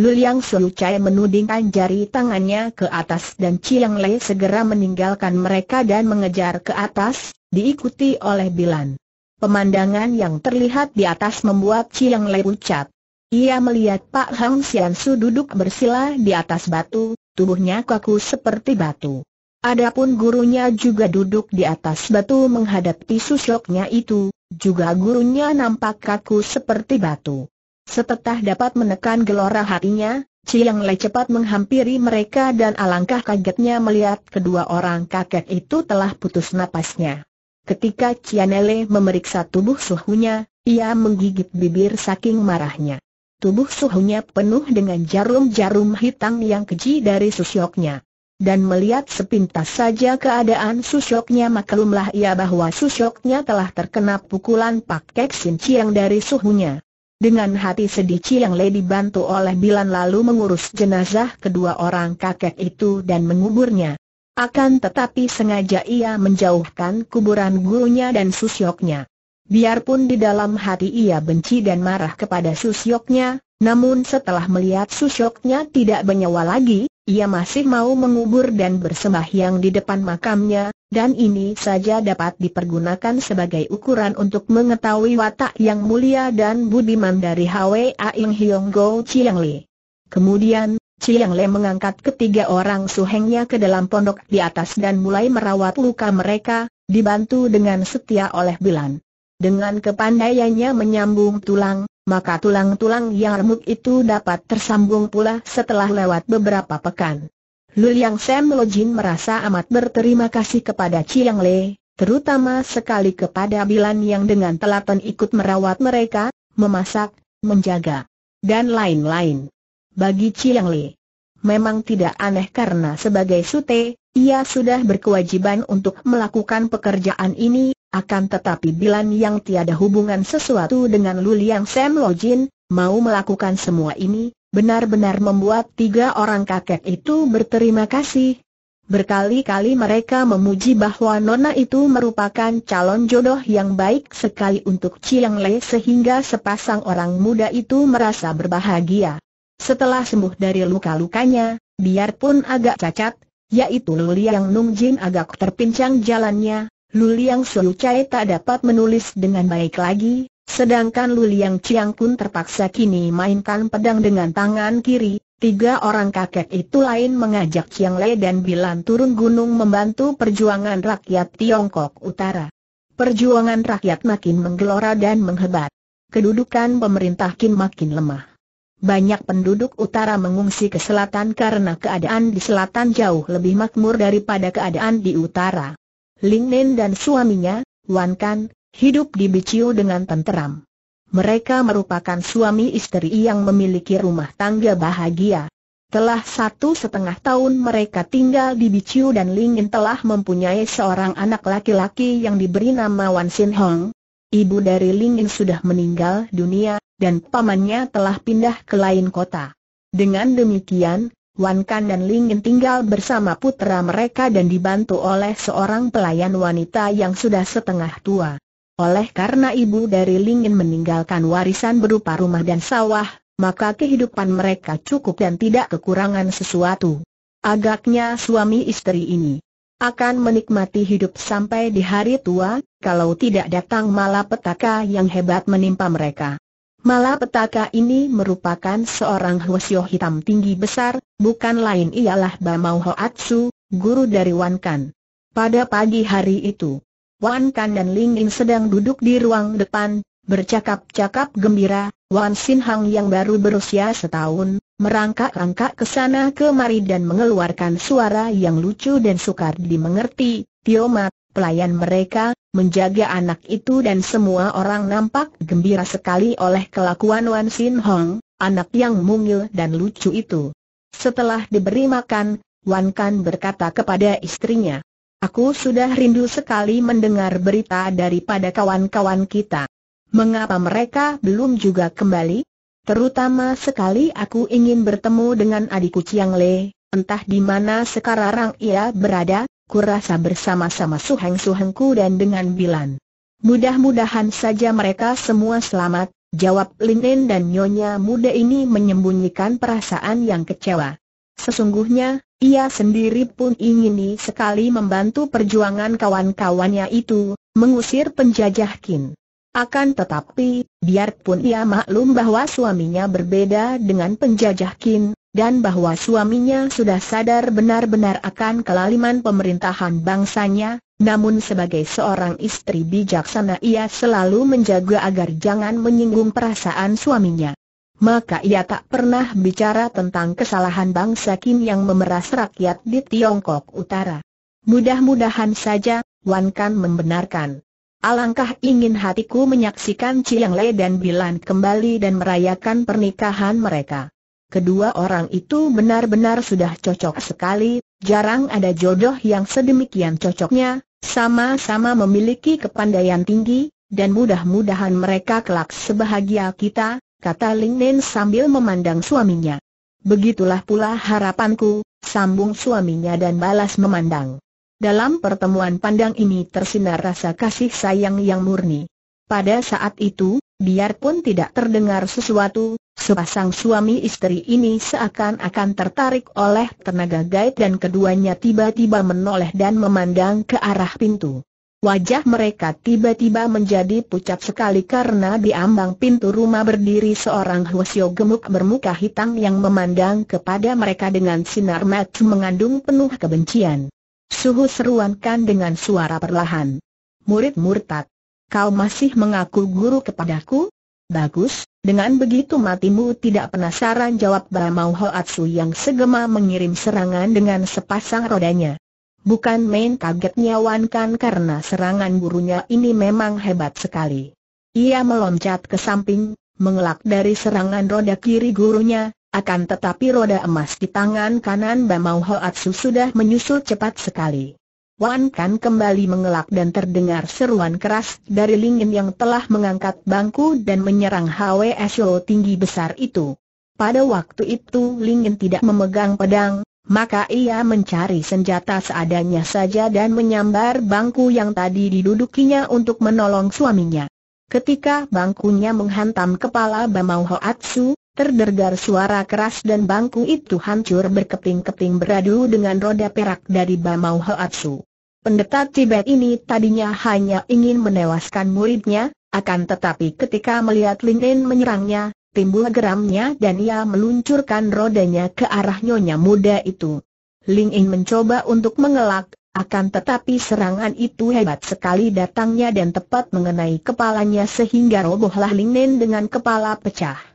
Luliang Su Chai menudingkan jari tangannya ke atas dan Chiang Lai segera meninggalkan mereka dan mengejar ke atas, diikuti oleh Bilan. Pemandangan yang terlihat di atas membuat Chiang Lai ucap. Ia melihat Pak Hang Sian Su duduk bersila di atas batu, tubuhnya kaku seperti batu. Adapun gurunya juga duduk di atas batu menghadapi susoknya itu, juga gurunya nampak kaku seperti batu. Setelah dapat menekan gelora hatinya, Ciang Le cepat menghampiri mereka dan alangkah kagetnya melihat kedua orang kakek itu telah putus napasnya. Ketika Cianele memeriksa tubuh suhunya, ia menggigit bibir saking marahnya. Tubuh suhunya penuh dengan jarum-jarum hitam yang keji dari susyoknya dan melihat sepintas saja keadaan Susyoknya maklumlah ia bahwa Susyoknya telah terkena pukulan Pak Kek Sin Chiang dari suhunya. Dengan hati sedih Chiang Le bantu oleh Bilan lalu mengurus jenazah kedua orang kakek itu dan menguburnya. Akan tetapi sengaja ia menjauhkan kuburan gurunya dan Susyoknya. Biarpun di dalam hati ia benci dan marah kepada Susyoknya, namun setelah melihat Susyoknya tidak bernyawa lagi, ia masih mau mengubur dan bersembahyang di depan makamnya, dan ini saja dapat dipergunakan sebagai ukuran untuk mengetahui watak yang mulia dan budiman dari Hwa Ing Hiong Go Chiang Lee. Kemudian, Chiang Le mengangkat ketiga orang suhengnya ke dalam pondok di atas dan mulai merawat luka mereka, dibantu dengan setia oleh Bilan. Dengan kepandaiannya menyambung tulang, maka tulang-tulang yang remuk itu dapat tersambung pula setelah lewat beberapa pekan. Luliang Sam Lojin merasa amat berterima kasih kepada Chiang Le, terutama sekali kepada Bilan yang dengan telaten ikut merawat mereka, memasak, menjaga, dan lain-lain. Bagi Chiang Le, memang tidak aneh karena sebagai sute, ia sudah berkewajiban untuk melakukan pekerjaan ini, akan tetapi Bilan yang tiada hubungan sesuatu dengan Luliang Sam Lojin, mau melakukan semua ini, benar-benar membuat tiga orang kakek itu berterima kasih. Berkali-kali mereka memuji bahwa Nona itu merupakan calon jodoh yang baik sekali untuk Chiang Le sehingga sepasang orang muda itu merasa berbahagia. Setelah sembuh dari luka-lukanya, biarpun agak cacat, yaitu Luliang Jin agak terpincang jalannya, Luliang Chai tak dapat menulis dengan baik lagi, sedangkan Luliang Chiang pun terpaksa kini mainkan pedang dengan tangan kiri. Tiga orang kakek itu lain mengajak Chiang Lei dan Bilan turun gunung membantu perjuangan rakyat Tiongkok Utara. Perjuangan rakyat makin menggelora dan menghebat. Kedudukan pemerintah Qin makin lemah. Banyak penduduk utara mengungsi ke selatan karena keadaan di selatan jauh lebih makmur daripada keadaan di utara. Ling Nen dan suaminya, Wan Kan, hidup di Biciu dengan tenteram. Mereka merupakan suami istri yang memiliki rumah tangga bahagia. Telah satu setengah tahun mereka tinggal di Biciu dan Ling Nen telah mempunyai seorang anak laki-laki yang diberi nama Wan Sin Hong. Ibu dari Ling Nen sudah meninggal dunia, dan pamannya telah pindah ke lain kota. Dengan demikian, Wan Kan dan Lingin tinggal bersama putera mereka dan dibantu oleh seorang pelayan wanita yang sudah setengah tua. Oleh karena ibu dari Lingin meninggalkan warisan berupa rumah dan sawah, maka kehidupan mereka cukup dan tidak kekurangan sesuatu. Agaknya suami istri ini akan menikmati hidup sampai di hari tua, kalau tidak datang malapetaka yang hebat menimpa mereka. Malah petaka ini merupakan seorang Hwasyo hitam tinggi besar, bukan lain ialah Bamau Hoatsu, guru dari Wan Kan. Pada pagi hari itu, Wan Kan dan Ling Ling sedang duduk di ruang depan, bercakap-cakap gembira, Wan Sin Hang yang baru berusia setahun, merangkak-rangkak ke sana kemari dan mengeluarkan suara yang lucu dan sukar dimengerti, Tio Mat, pelayan mereka, menjaga anak itu dan semua orang nampak gembira sekali oleh kelakuan Wan Sin Hong, anak yang mungil dan lucu itu. Setelah diberi makan, Wan Kan berkata kepada istrinya, Aku sudah rindu sekali mendengar berita daripada kawan-kawan kita. Mengapa mereka belum juga kembali? Terutama sekali aku ingin bertemu dengan adikku Chiang Le, entah di mana sekarang ia berada, kurasa bersama-sama suheng-suhengku dan dengan Bilan. Mudah-mudahan saja mereka semua selamat, jawab Linen dan nyonya muda ini menyembunyikan perasaan yang kecewa. Sesungguhnya, ia sendiri pun ingin sekali membantu perjuangan kawan-kawannya itu, mengusir penjajah Kin. Akan tetapi, biarpun ia maklum bahwa suaminya berbeda dengan penjajah Kin, dan bahwa suaminya sudah sadar benar-benar akan kelaliman pemerintahan bangsanya, namun sebagai seorang istri bijaksana ia selalu menjaga agar jangan menyinggung perasaan suaminya. Maka ia tak pernah bicara tentang kesalahan bangsa Kim yang memeras rakyat di Tiongkok Utara. Mudah-mudahan saja, Wan Kan membenarkan. Alangkah ingin hatiku menyaksikan Chiang Le dan Bilan kembali dan merayakan pernikahan mereka. Kedua orang itu benar-benar sudah cocok sekali, jarang ada jodoh yang sedemikian cocoknya, sama-sama memiliki kepandaian tinggi, dan mudah-mudahan mereka kelak sebahagia kita, kata Ling Nen sambil memandang suaminya. Begitulah pula harapanku, sambung suaminya dan balas memandang. Dalam pertemuan pandang ini tersinar rasa kasih sayang yang murni. Pada saat itu, biarpun tidak terdengar sesuatu, sepasang suami istri ini seakan-akan tertarik oleh tenaga gaib dan keduanya tiba-tiba menoleh dan memandang ke arah pintu. Wajah mereka tiba-tiba menjadi pucat sekali karena di ambang pintu rumah berdiri seorang Hwasyo gemuk bermuka hitam yang memandang kepada mereka dengan sinar mata mengandung penuh kebencian. Suhu seruankan dengan suara perlahan. Murid murtad, kau masih mengaku guru kepadaku? Bagus, dengan begitu matimu tidak penasaran jawab Bramau Hoatsu yang segema mengirim serangan dengan sepasang rodanya. Bukan main kagetnya Wan Kan karena serangan gurunya ini memang hebat sekali. Ia meloncat ke samping, mengelak dari serangan roda kiri gurunya, akan tetapi roda emas di tangan kanan Bamau Hoatsu sudah menyusul cepat sekali. Wan Kan kembali mengelak dan terdengar seruan keras dari Lingin yang telah mengangkat bangku dan menyerang Esho tinggi besar itu. Pada waktu itu Lingin tidak memegang pedang, maka ia mencari senjata seadanya saja dan menyambar bangku yang tadi didudukinya untuk menolong suaminya. Ketika bangkunya menghantam kepala Bamau Hoatsu, Terdengar suara keras dan bangku itu hancur berkeping-keping beradu dengan roda perak dari Bamau Hoatsu. Pendeta Tibet ini tadinya hanya ingin menewaskan muridnya, akan tetapi ketika melihat Lingin menyerangnya, timbul geramnya dan ia meluncurkan rodanya ke arah nyonya muda itu. Lingin mencoba untuk mengelak, akan tetapi serangan itu hebat sekali datangnya dan tepat mengenai kepalanya sehingga robohlah Lingin dengan kepala pecah.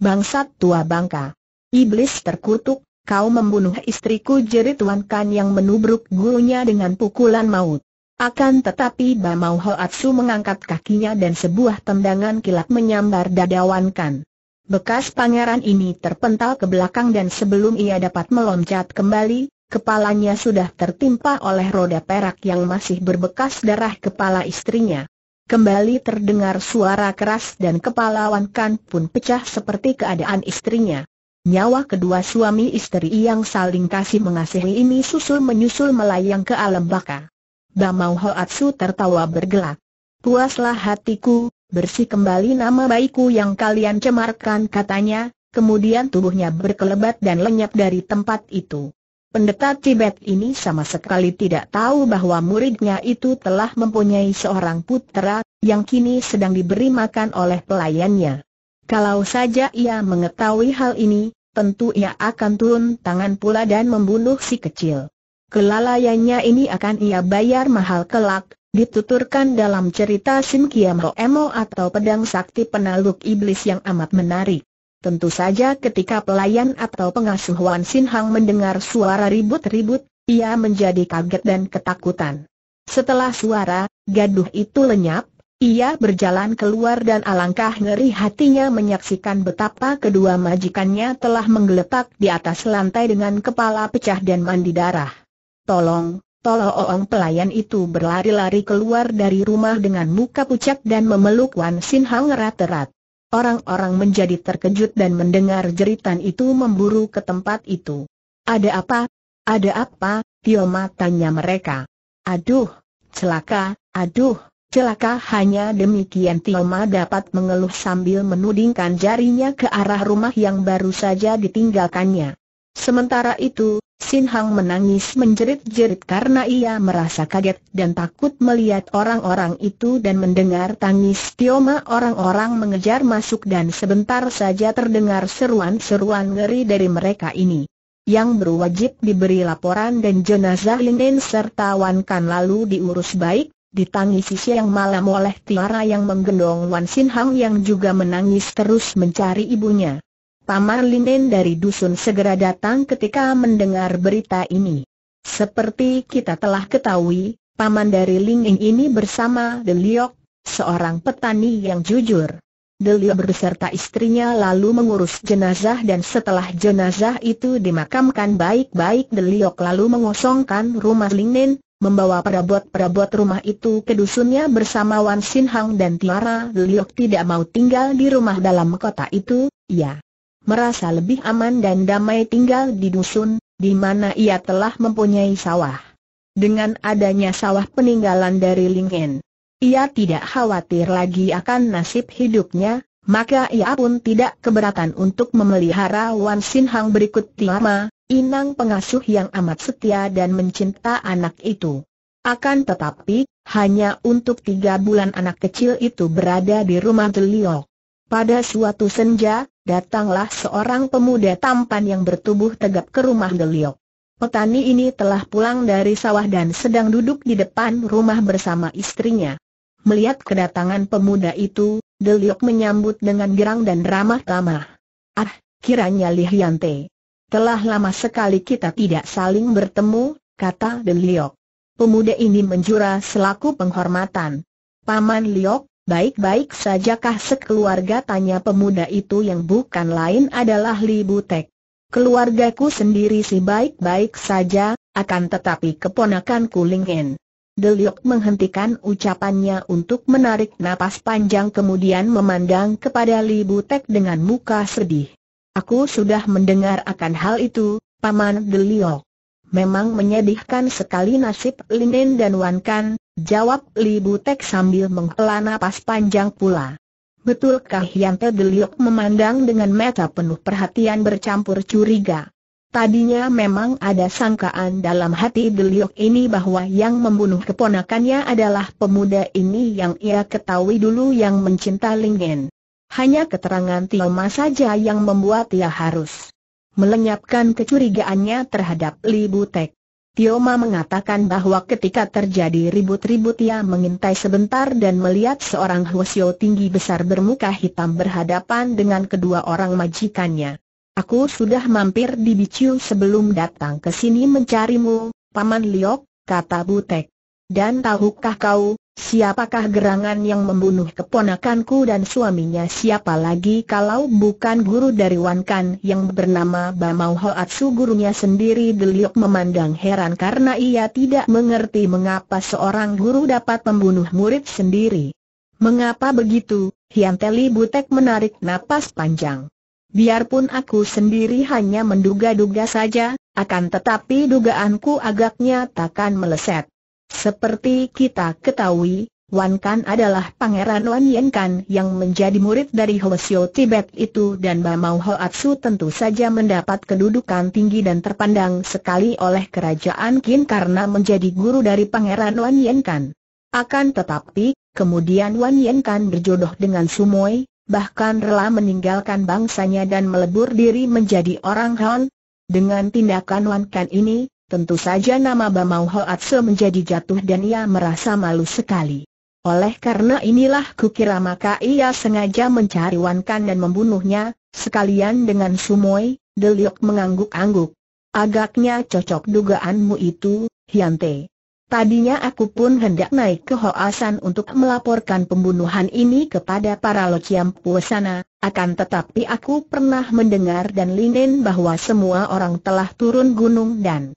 Bangsat tua bangka. Iblis terkutuk, kau membunuh istriku jerit Wan Kan yang menubruk gurunya dengan pukulan maut. Akan tetapi Bamau Hoatsu mengangkat kakinya dan sebuah tendangan kilat menyambar dada Wan Kan. Bekas pangeran ini terpental ke belakang dan sebelum ia dapat meloncat kembali, kepalanya sudah tertimpa oleh roda perak yang masih berbekas darah kepala istrinya. Kembali terdengar suara keras dan kepala Wan Kan pun pecah seperti keadaan istrinya. Nyawa kedua suami istri yang saling kasih mengasihi ini susul-menyusul melayang ke alam baka. Bamau Hoatsu tertawa bergelak. Puaslah hatiku, bersih kembali nama baikku yang kalian cemarkan katanya, kemudian tubuhnya berkelebat dan lenyap dari tempat itu. Pendeta Tibet ini sama sekali tidak tahu bahwa muridnya itu telah mempunyai seorang putera yang kini sedang diberi makan oleh pelayannya. Kalau saja ia mengetahui hal ini, tentu ia akan turun tangan pula dan membunuh si kecil. Kelalaiannya ini akan ia bayar mahal kelak, dituturkan dalam cerita Sim Kiam Emo atau pedang sakti penaluk iblis yang amat menarik. Tentu saja ketika pelayan atau pengasuh Wan Sin Hang mendengar suara ribut-ribut, ia menjadi kaget dan ketakutan. Setelah suara, gaduh itu lenyap, ia berjalan keluar dan alangkah ngeri hatinya menyaksikan betapa kedua majikannya telah menggeletak di atas lantai dengan kepala pecah dan mandi darah. Tolong, Tolong pelayan itu berlari-lari keluar dari rumah dengan muka pucat dan memeluk Wan Sin Hang erat-erat. Orang-orang menjadi terkejut dan mendengar jeritan itu memburu ke tempat itu. Ada apa? Ada apa? Tioma tanya mereka. Aduh, celaka, aduh, celaka hanya demikian Tioma dapat mengeluh sambil menudingkan jarinya ke arah rumah yang baru saja ditinggalkannya. Sementara itu, Sin Hang menangis menjerit-jerit karena ia merasa kaget dan takut melihat orang-orang itu dan mendengar tangis Tioma orang-orang mengejar masuk dan sebentar saja terdengar seruan-seruan ngeri dari mereka ini. Yang berwajib diberi laporan dan jenazah Linen serta Wan Kan lalu diurus baik, ditangisi siang malam oleh Tiara yang menggendong Wan Sin Hang yang juga menangis terus mencari ibunya. Paman Linden dari dusun segera datang ketika mendengar berita ini. Seperti kita telah ketahui, paman dari Linden ini bersama Deliok, seorang petani yang jujur. Delio berserta istrinya lalu mengurus jenazah dan setelah jenazah itu dimakamkan baik-baik Deliok lalu mengosongkan rumah Linen, membawa perabot-perabot rumah itu ke dusunnya bersama Wan Sin Hang dan Tiara. Deliok tidak mau tinggal di rumah dalam kota itu, ya merasa lebih aman dan damai tinggal di dusun, di mana ia telah mempunyai sawah. Dengan adanya sawah peninggalan dari Lingen, ia tidak khawatir lagi akan nasib hidupnya, maka ia pun tidak keberatan untuk memelihara Wan Sin Hang berikut Tiama, inang pengasuh yang amat setia dan mencinta anak itu. Akan tetapi, hanya untuk tiga bulan anak kecil itu berada di rumah Teliok. Pada suatu senja, datanglah seorang pemuda tampan yang bertubuh tegap ke rumah Geliok. Petani ini telah pulang dari sawah dan sedang duduk di depan rumah bersama istrinya. Melihat kedatangan pemuda itu, Deliok menyambut dengan gerang dan ramah-ramah. Ah, kiranya Lihyante. Telah lama sekali kita tidak saling bertemu, kata Deliok. Pemuda ini menjura selaku penghormatan. Paman Liok, Baik-baik sajakah sekeluarga tanya pemuda itu yang bukan lain adalah Li Butek. Keluargaku sendiri sih baik-baik saja, akan tetapi keponakanku Lingen. Deliok menghentikan ucapannya untuk menarik napas panjang kemudian memandang kepada Li Butek dengan muka sedih. Aku sudah mendengar akan hal itu, Paman Deliok. Memang menyedihkan sekali nasib Linen dan Wan Kan, jawab Li Butek sambil menghela napas panjang pula. Betulkah Te Deliok memandang dengan mata penuh perhatian bercampur curiga? Tadinya memang ada sangkaan dalam hati Deliok ini bahwa yang membunuh keponakannya adalah pemuda ini yang ia ketahui dulu yang mencinta Lingen. Hanya keterangan Tioma saja yang membuat ia harus melenyapkan kecurigaannya terhadap Li Butek. Tioma mengatakan bahwa ketika terjadi ribut-ribut ia mengintai sebentar dan melihat seorang Hwasyo tinggi besar bermuka hitam berhadapan dengan kedua orang majikannya. Aku sudah mampir di Biciu sebelum datang ke sini mencarimu, Paman Liok, kata Butek. Dan tahukah kau, Siapakah gerangan yang membunuh keponakanku dan suaminya siapa lagi kalau bukan guru dari Wankan yang bernama Bamau Hoatsu gurunya sendiri Deliok memandang heran karena ia tidak mengerti mengapa seorang guru dapat membunuh murid sendiri. Mengapa begitu? Hianteli Butek menarik napas panjang. Biarpun aku sendiri hanya menduga-duga saja, akan tetapi dugaanku agaknya takkan meleset. Seperti kita ketahui, Wan Kan adalah pangeran Wan Yen Kan yang menjadi murid dari Hoesio Tibet itu dan Bamau Hoatsu tentu saja mendapat kedudukan tinggi dan terpandang sekali oleh kerajaan Qin karena menjadi guru dari pangeran Wan Yen Kan. Akan tetapi, kemudian Wan Yen Kan berjodoh dengan Sumoy, bahkan rela meninggalkan bangsanya dan melebur diri menjadi orang Han. Dengan tindakan Wan Kan ini, Tentu saja nama Bamau Hoatse menjadi jatuh dan ia merasa malu sekali. Oleh karena inilah kukira maka ia sengaja mencari Wan Kan dan membunuhnya, sekalian dengan Sumoy, Deliok mengangguk-angguk. Agaknya cocok dugaanmu itu, Hyante. Tadinya aku pun hendak naik ke Hoasan untuk melaporkan pembunuhan ini kepada para Lociam Puasana, akan tetapi aku pernah mendengar dan linen bahwa semua orang telah turun gunung dan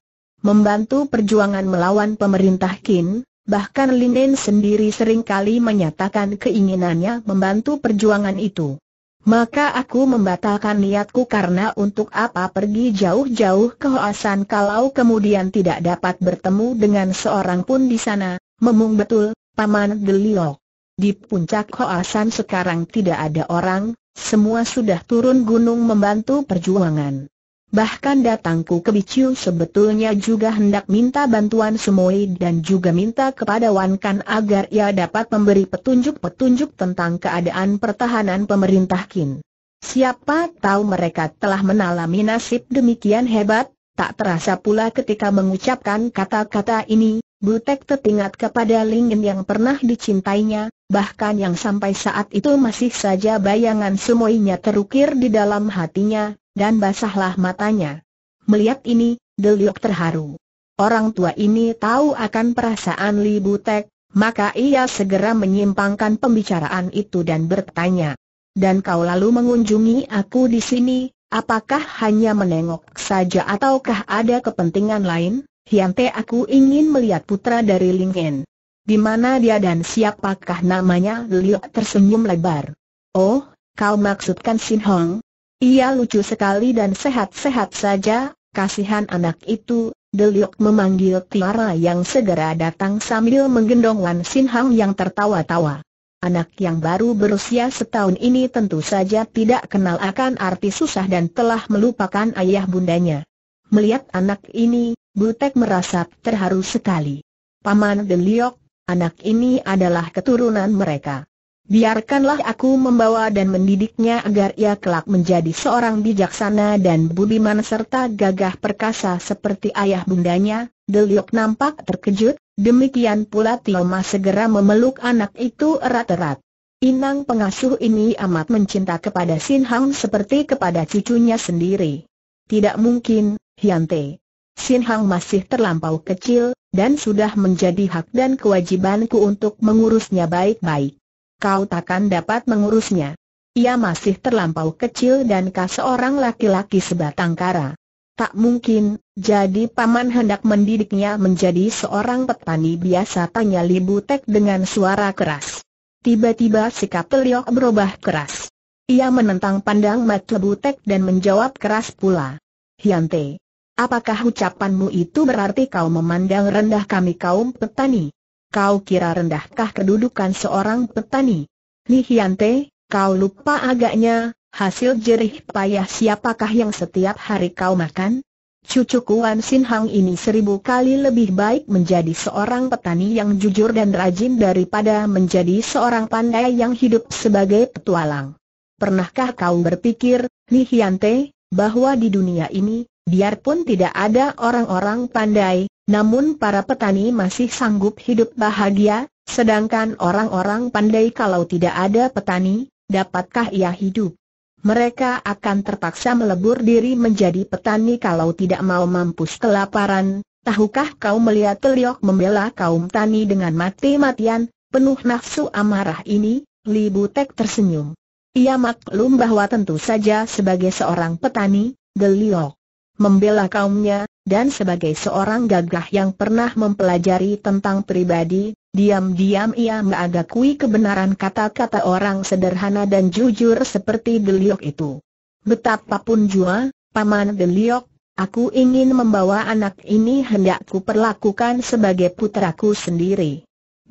membantu perjuangan melawan pemerintah Qin, bahkan Linen sendiri sering kali menyatakan keinginannya membantu perjuangan itu. Maka aku membatalkan niatku karena untuk apa pergi jauh-jauh ke Hoasan kalau kemudian tidak dapat bertemu dengan seorang pun di sana, memung betul, Paman Geliok. Di puncak Hoasan sekarang tidak ada orang, semua sudah turun gunung membantu perjuangan. Bahkan datangku ke Biciu sebetulnya juga hendak minta bantuan Semoi dan juga minta kepada Wan Kan agar ia dapat memberi petunjuk-petunjuk tentang keadaan pertahanan pemerintah Kin. Siapa tahu mereka telah menalami nasib demikian hebat, tak terasa pula ketika mengucapkan kata-kata ini, Butek tertingat kepada Lingin yang pernah dicintainya, bahkan yang sampai saat itu masih saja bayangan semuanya terukir di dalam hatinya, dan basahlah matanya. Melihat ini, Deliok terharu. Orang tua ini tahu akan perasaan Li Butek, maka ia segera menyimpangkan pembicaraan itu dan bertanya. Dan kau lalu mengunjungi aku di sini, apakah hanya menengok saja ataukah ada kepentingan lain? Hiante aku ingin melihat putra dari Lingen. Di mana dia dan siapakah namanya? Liok tersenyum lebar. Oh, kau maksudkan Sin Hong? Ia lucu sekali dan sehat-sehat saja, kasihan anak itu, Deliok memanggil Tiara yang segera datang sambil menggendong Wan Sin Hang yang tertawa-tawa. Anak yang baru berusia setahun ini tentu saja tidak kenal akan arti susah dan telah melupakan ayah bundanya. Melihat anak ini, Butek merasa terharu sekali. Paman Deliok, anak ini adalah keturunan mereka. Biarkanlah aku membawa dan mendidiknya agar ia kelak menjadi seorang bijaksana dan budiman serta gagah perkasa seperti ayah bundanya. Deliok nampak terkejut, demikian pula Tioma segera memeluk anak itu erat-erat. Inang pengasuh ini amat mencinta kepada Sin Hang seperti kepada cucunya sendiri. Tidak mungkin, Hyante. Sin Hang masih terlampau kecil, dan sudah menjadi hak dan kewajibanku untuk mengurusnya baik-baik kau takkan dapat mengurusnya. Ia masih terlampau kecil dan kau seorang laki-laki sebatang kara. Tak mungkin, jadi paman hendak mendidiknya menjadi seorang petani biasa tanya Libu Tek dengan suara keras. Tiba-tiba sikap Teliok berubah keras. Ia menentang pandang Mat Libu Tek dan menjawab keras pula. Hyante, apakah ucapanmu itu berarti kau memandang rendah kami kaum petani? kau kira rendahkah kedudukan seorang petani? Li Hyante, kau lupa agaknya, hasil jerih payah siapakah yang setiap hari kau makan? Cucu Kuan Sin Hang ini seribu kali lebih baik menjadi seorang petani yang jujur dan rajin daripada menjadi seorang pandai yang hidup sebagai petualang. Pernahkah kau berpikir, Li Hyante, bahwa di dunia ini, Biarpun tidak ada orang-orang pandai, namun para petani masih sanggup hidup bahagia, sedangkan orang-orang pandai kalau tidak ada petani, dapatkah ia hidup? Mereka akan terpaksa melebur diri menjadi petani kalau tidak mau mampus kelaparan. Tahukah kau melihat Teliok membela kaum tani dengan mati-matian, penuh nafsu amarah ini? Li Butek tersenyum. Ia maklum bahwa tentu saja sebagai seorang petani, Geliok membela kaumnya, dan sebagai seorang gagah yang pernah mempelajari tentang pribadi, diam-diam ia mengagakui kebenaran kata-kata orang sederhana dan jujur seperti Deliok itu. Betapapun jua, Paman Deliok, aku ingin membawa anak ini hendakku perlakukan sebagai putraku sendiri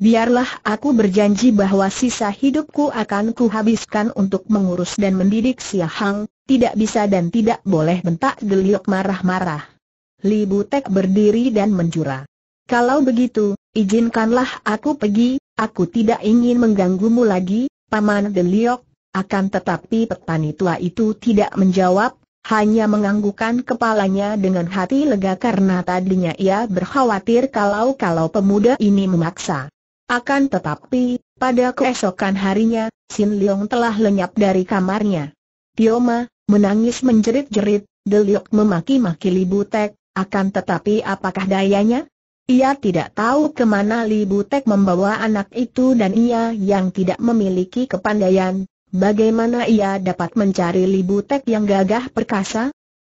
biarlah aku berjanji bahwa sisa hidupku akan kuhabiskan untuk mengurus dan mendidik si Hang, tidak bisa dan tidak boleh bentak geliok marah-marah. Li Butek berdiri dan menjura. Kalau begitu, izinkanlah aku pergi, aku tidak ingin mengganggumu lagi, Paman Geliok, akan tetapi petani tua itu tidak menjawab, hanya menganggukkan kepalanya dengan hati lega karena tadinya ia berkhawatir kalau-kalau pemuda ini memaksa. Akan tetapi, pada keesokan harinya, Sin Leong telah lenyap dari kamarnya. Tioma, menangis menjerit-jerit, Deliok memaki-maki Li Butek. akan tetapi apakah dayanya? Ia tidak tahu kemana Li Butek membawa anak itu dan ia yang tidak memiliki kepandaian, bagaimana ia dapat mencari Li Butek yang gagah perkasa?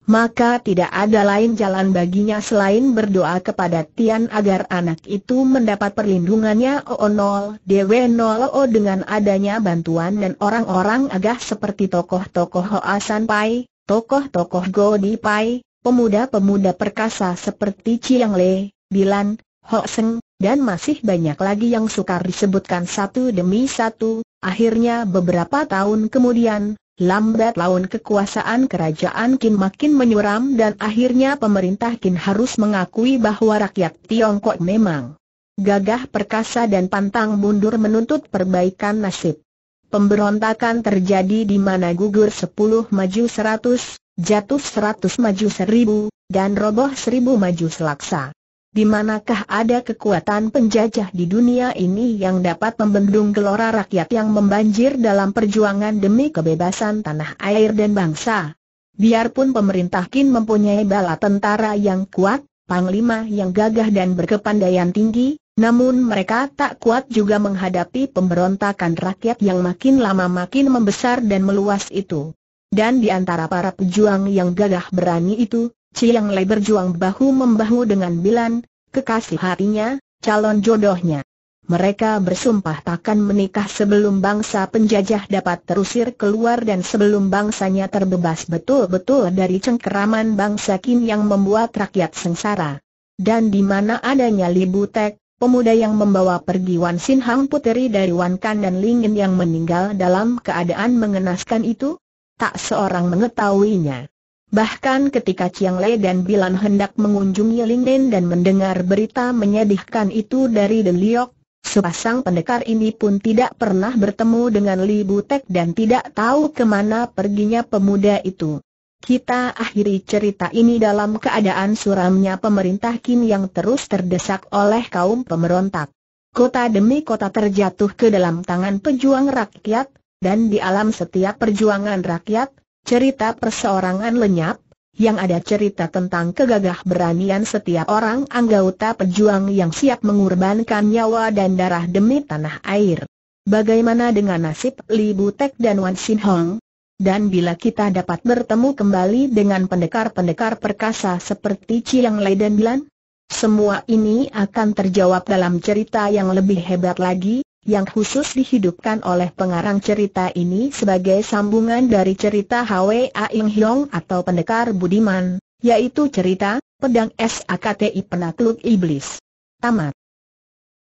maka tidak ada lain jalan baginya selain berdoa kepada Tian agar anak itu mendapat perlindungannya Oh 0 DW0 O dengan adanya bantuan dan orang-orang agah seperti tokoh-tokoh Hoa San Pai, tokoh-tokoh Go Di Pai, pemuda-pemuda perkasa seperti Chiang Le, Bilan, Ho Seng, dan masih banyak lagi yang sukar disebutkan satu demi satu, akhirnya beberapa tahun kemudian Lambat laun kekuasaan kerajaan Qin makin menyuram dan akhirnya pemerintah Qin harus mengakui bahwa rakyat Tiongkok memang gagah perkasa dan pantang mundur menuntut perbaikan nasib. Pemberontakan terjadi di mana gugur sepuluh maju seratus, jatuh seratus maju seribu, dan roboh seribu maju selaksa di manakah ada kekuatan penjajah di dunia ini yang dapat membendung gelora rakyat yang membanjir dalam perjuangan demi kebebasan tanah air dan bangsa? Biarpun pemerintah Kin mempunyai bala tentara yang kuat, panglima yang gagah dan berkepandaian tinggi, namun mereka tak kuat juga menghadapi pemberontakan rakyat yang makin lama makin membesar dan meluas itu. Dan di antara para pejuang yang gagah berani itu, Chiang Lei berjuang bahu-membahu dengan Bilan, kekasih hatinya, calon jodohnya. Mereka bersumpah takkan menikah sebelum bangsa penjajah dapat terusir keluar dan sebelum bangsanya terbebas betul-betul dari cengkeraman bangsa Kim yang membuat rakyat sengsara. Dan di mana adanya Li Butek, pemuda yang membawa pergi Wan Sin Hang puteri dari Wan Kan dan Lingin yang meninggal dalam keadaan mengenaskan itu? Tak seorang mengetahuinya. Bahkan ketika Chiang Lei dan Bilan hendak mengunjungi Lingden dan mendengar berita menyedihkan itu dari Den Liok, sepasang pendekar ini pun tidak pernah bertemu dengan Li Butek dan tidak tahu kemana perginya pemuda itu. Kita akhiri cerita ini dalam keadaan suramnya pemerintah Kim yang terus terdesak oleh kaum pemberontak. Kota demi kota terjatuh ke dalam tangan pejuang rakyat, dan di alam setiap perjuangan rakyat, Cerita perseorangan lenyap, yang ada cerita tentang kegagah beranian setiap orang anggota pejuang yang siap mengorbankan nyawa dan darah demi tanah air. Bagaimana dengan nasib Li Butek dan Wan Sin Hong? Dan bila kita dapat bertemu kembali dengan pendekar-pendekar perkasa seperti Chiang Lei dan Bilan? Semua ini akan terjawab dalam cerita yang lebih hebat lagi, yang khusus dihidupkan oleh pengarang cerita ini sebagai sambungan dari cerita Hwa Aing Hyong atau Pendekar Budiman, yaitu cerita Pedang SAKTI Penakluk Iblis. Tamat.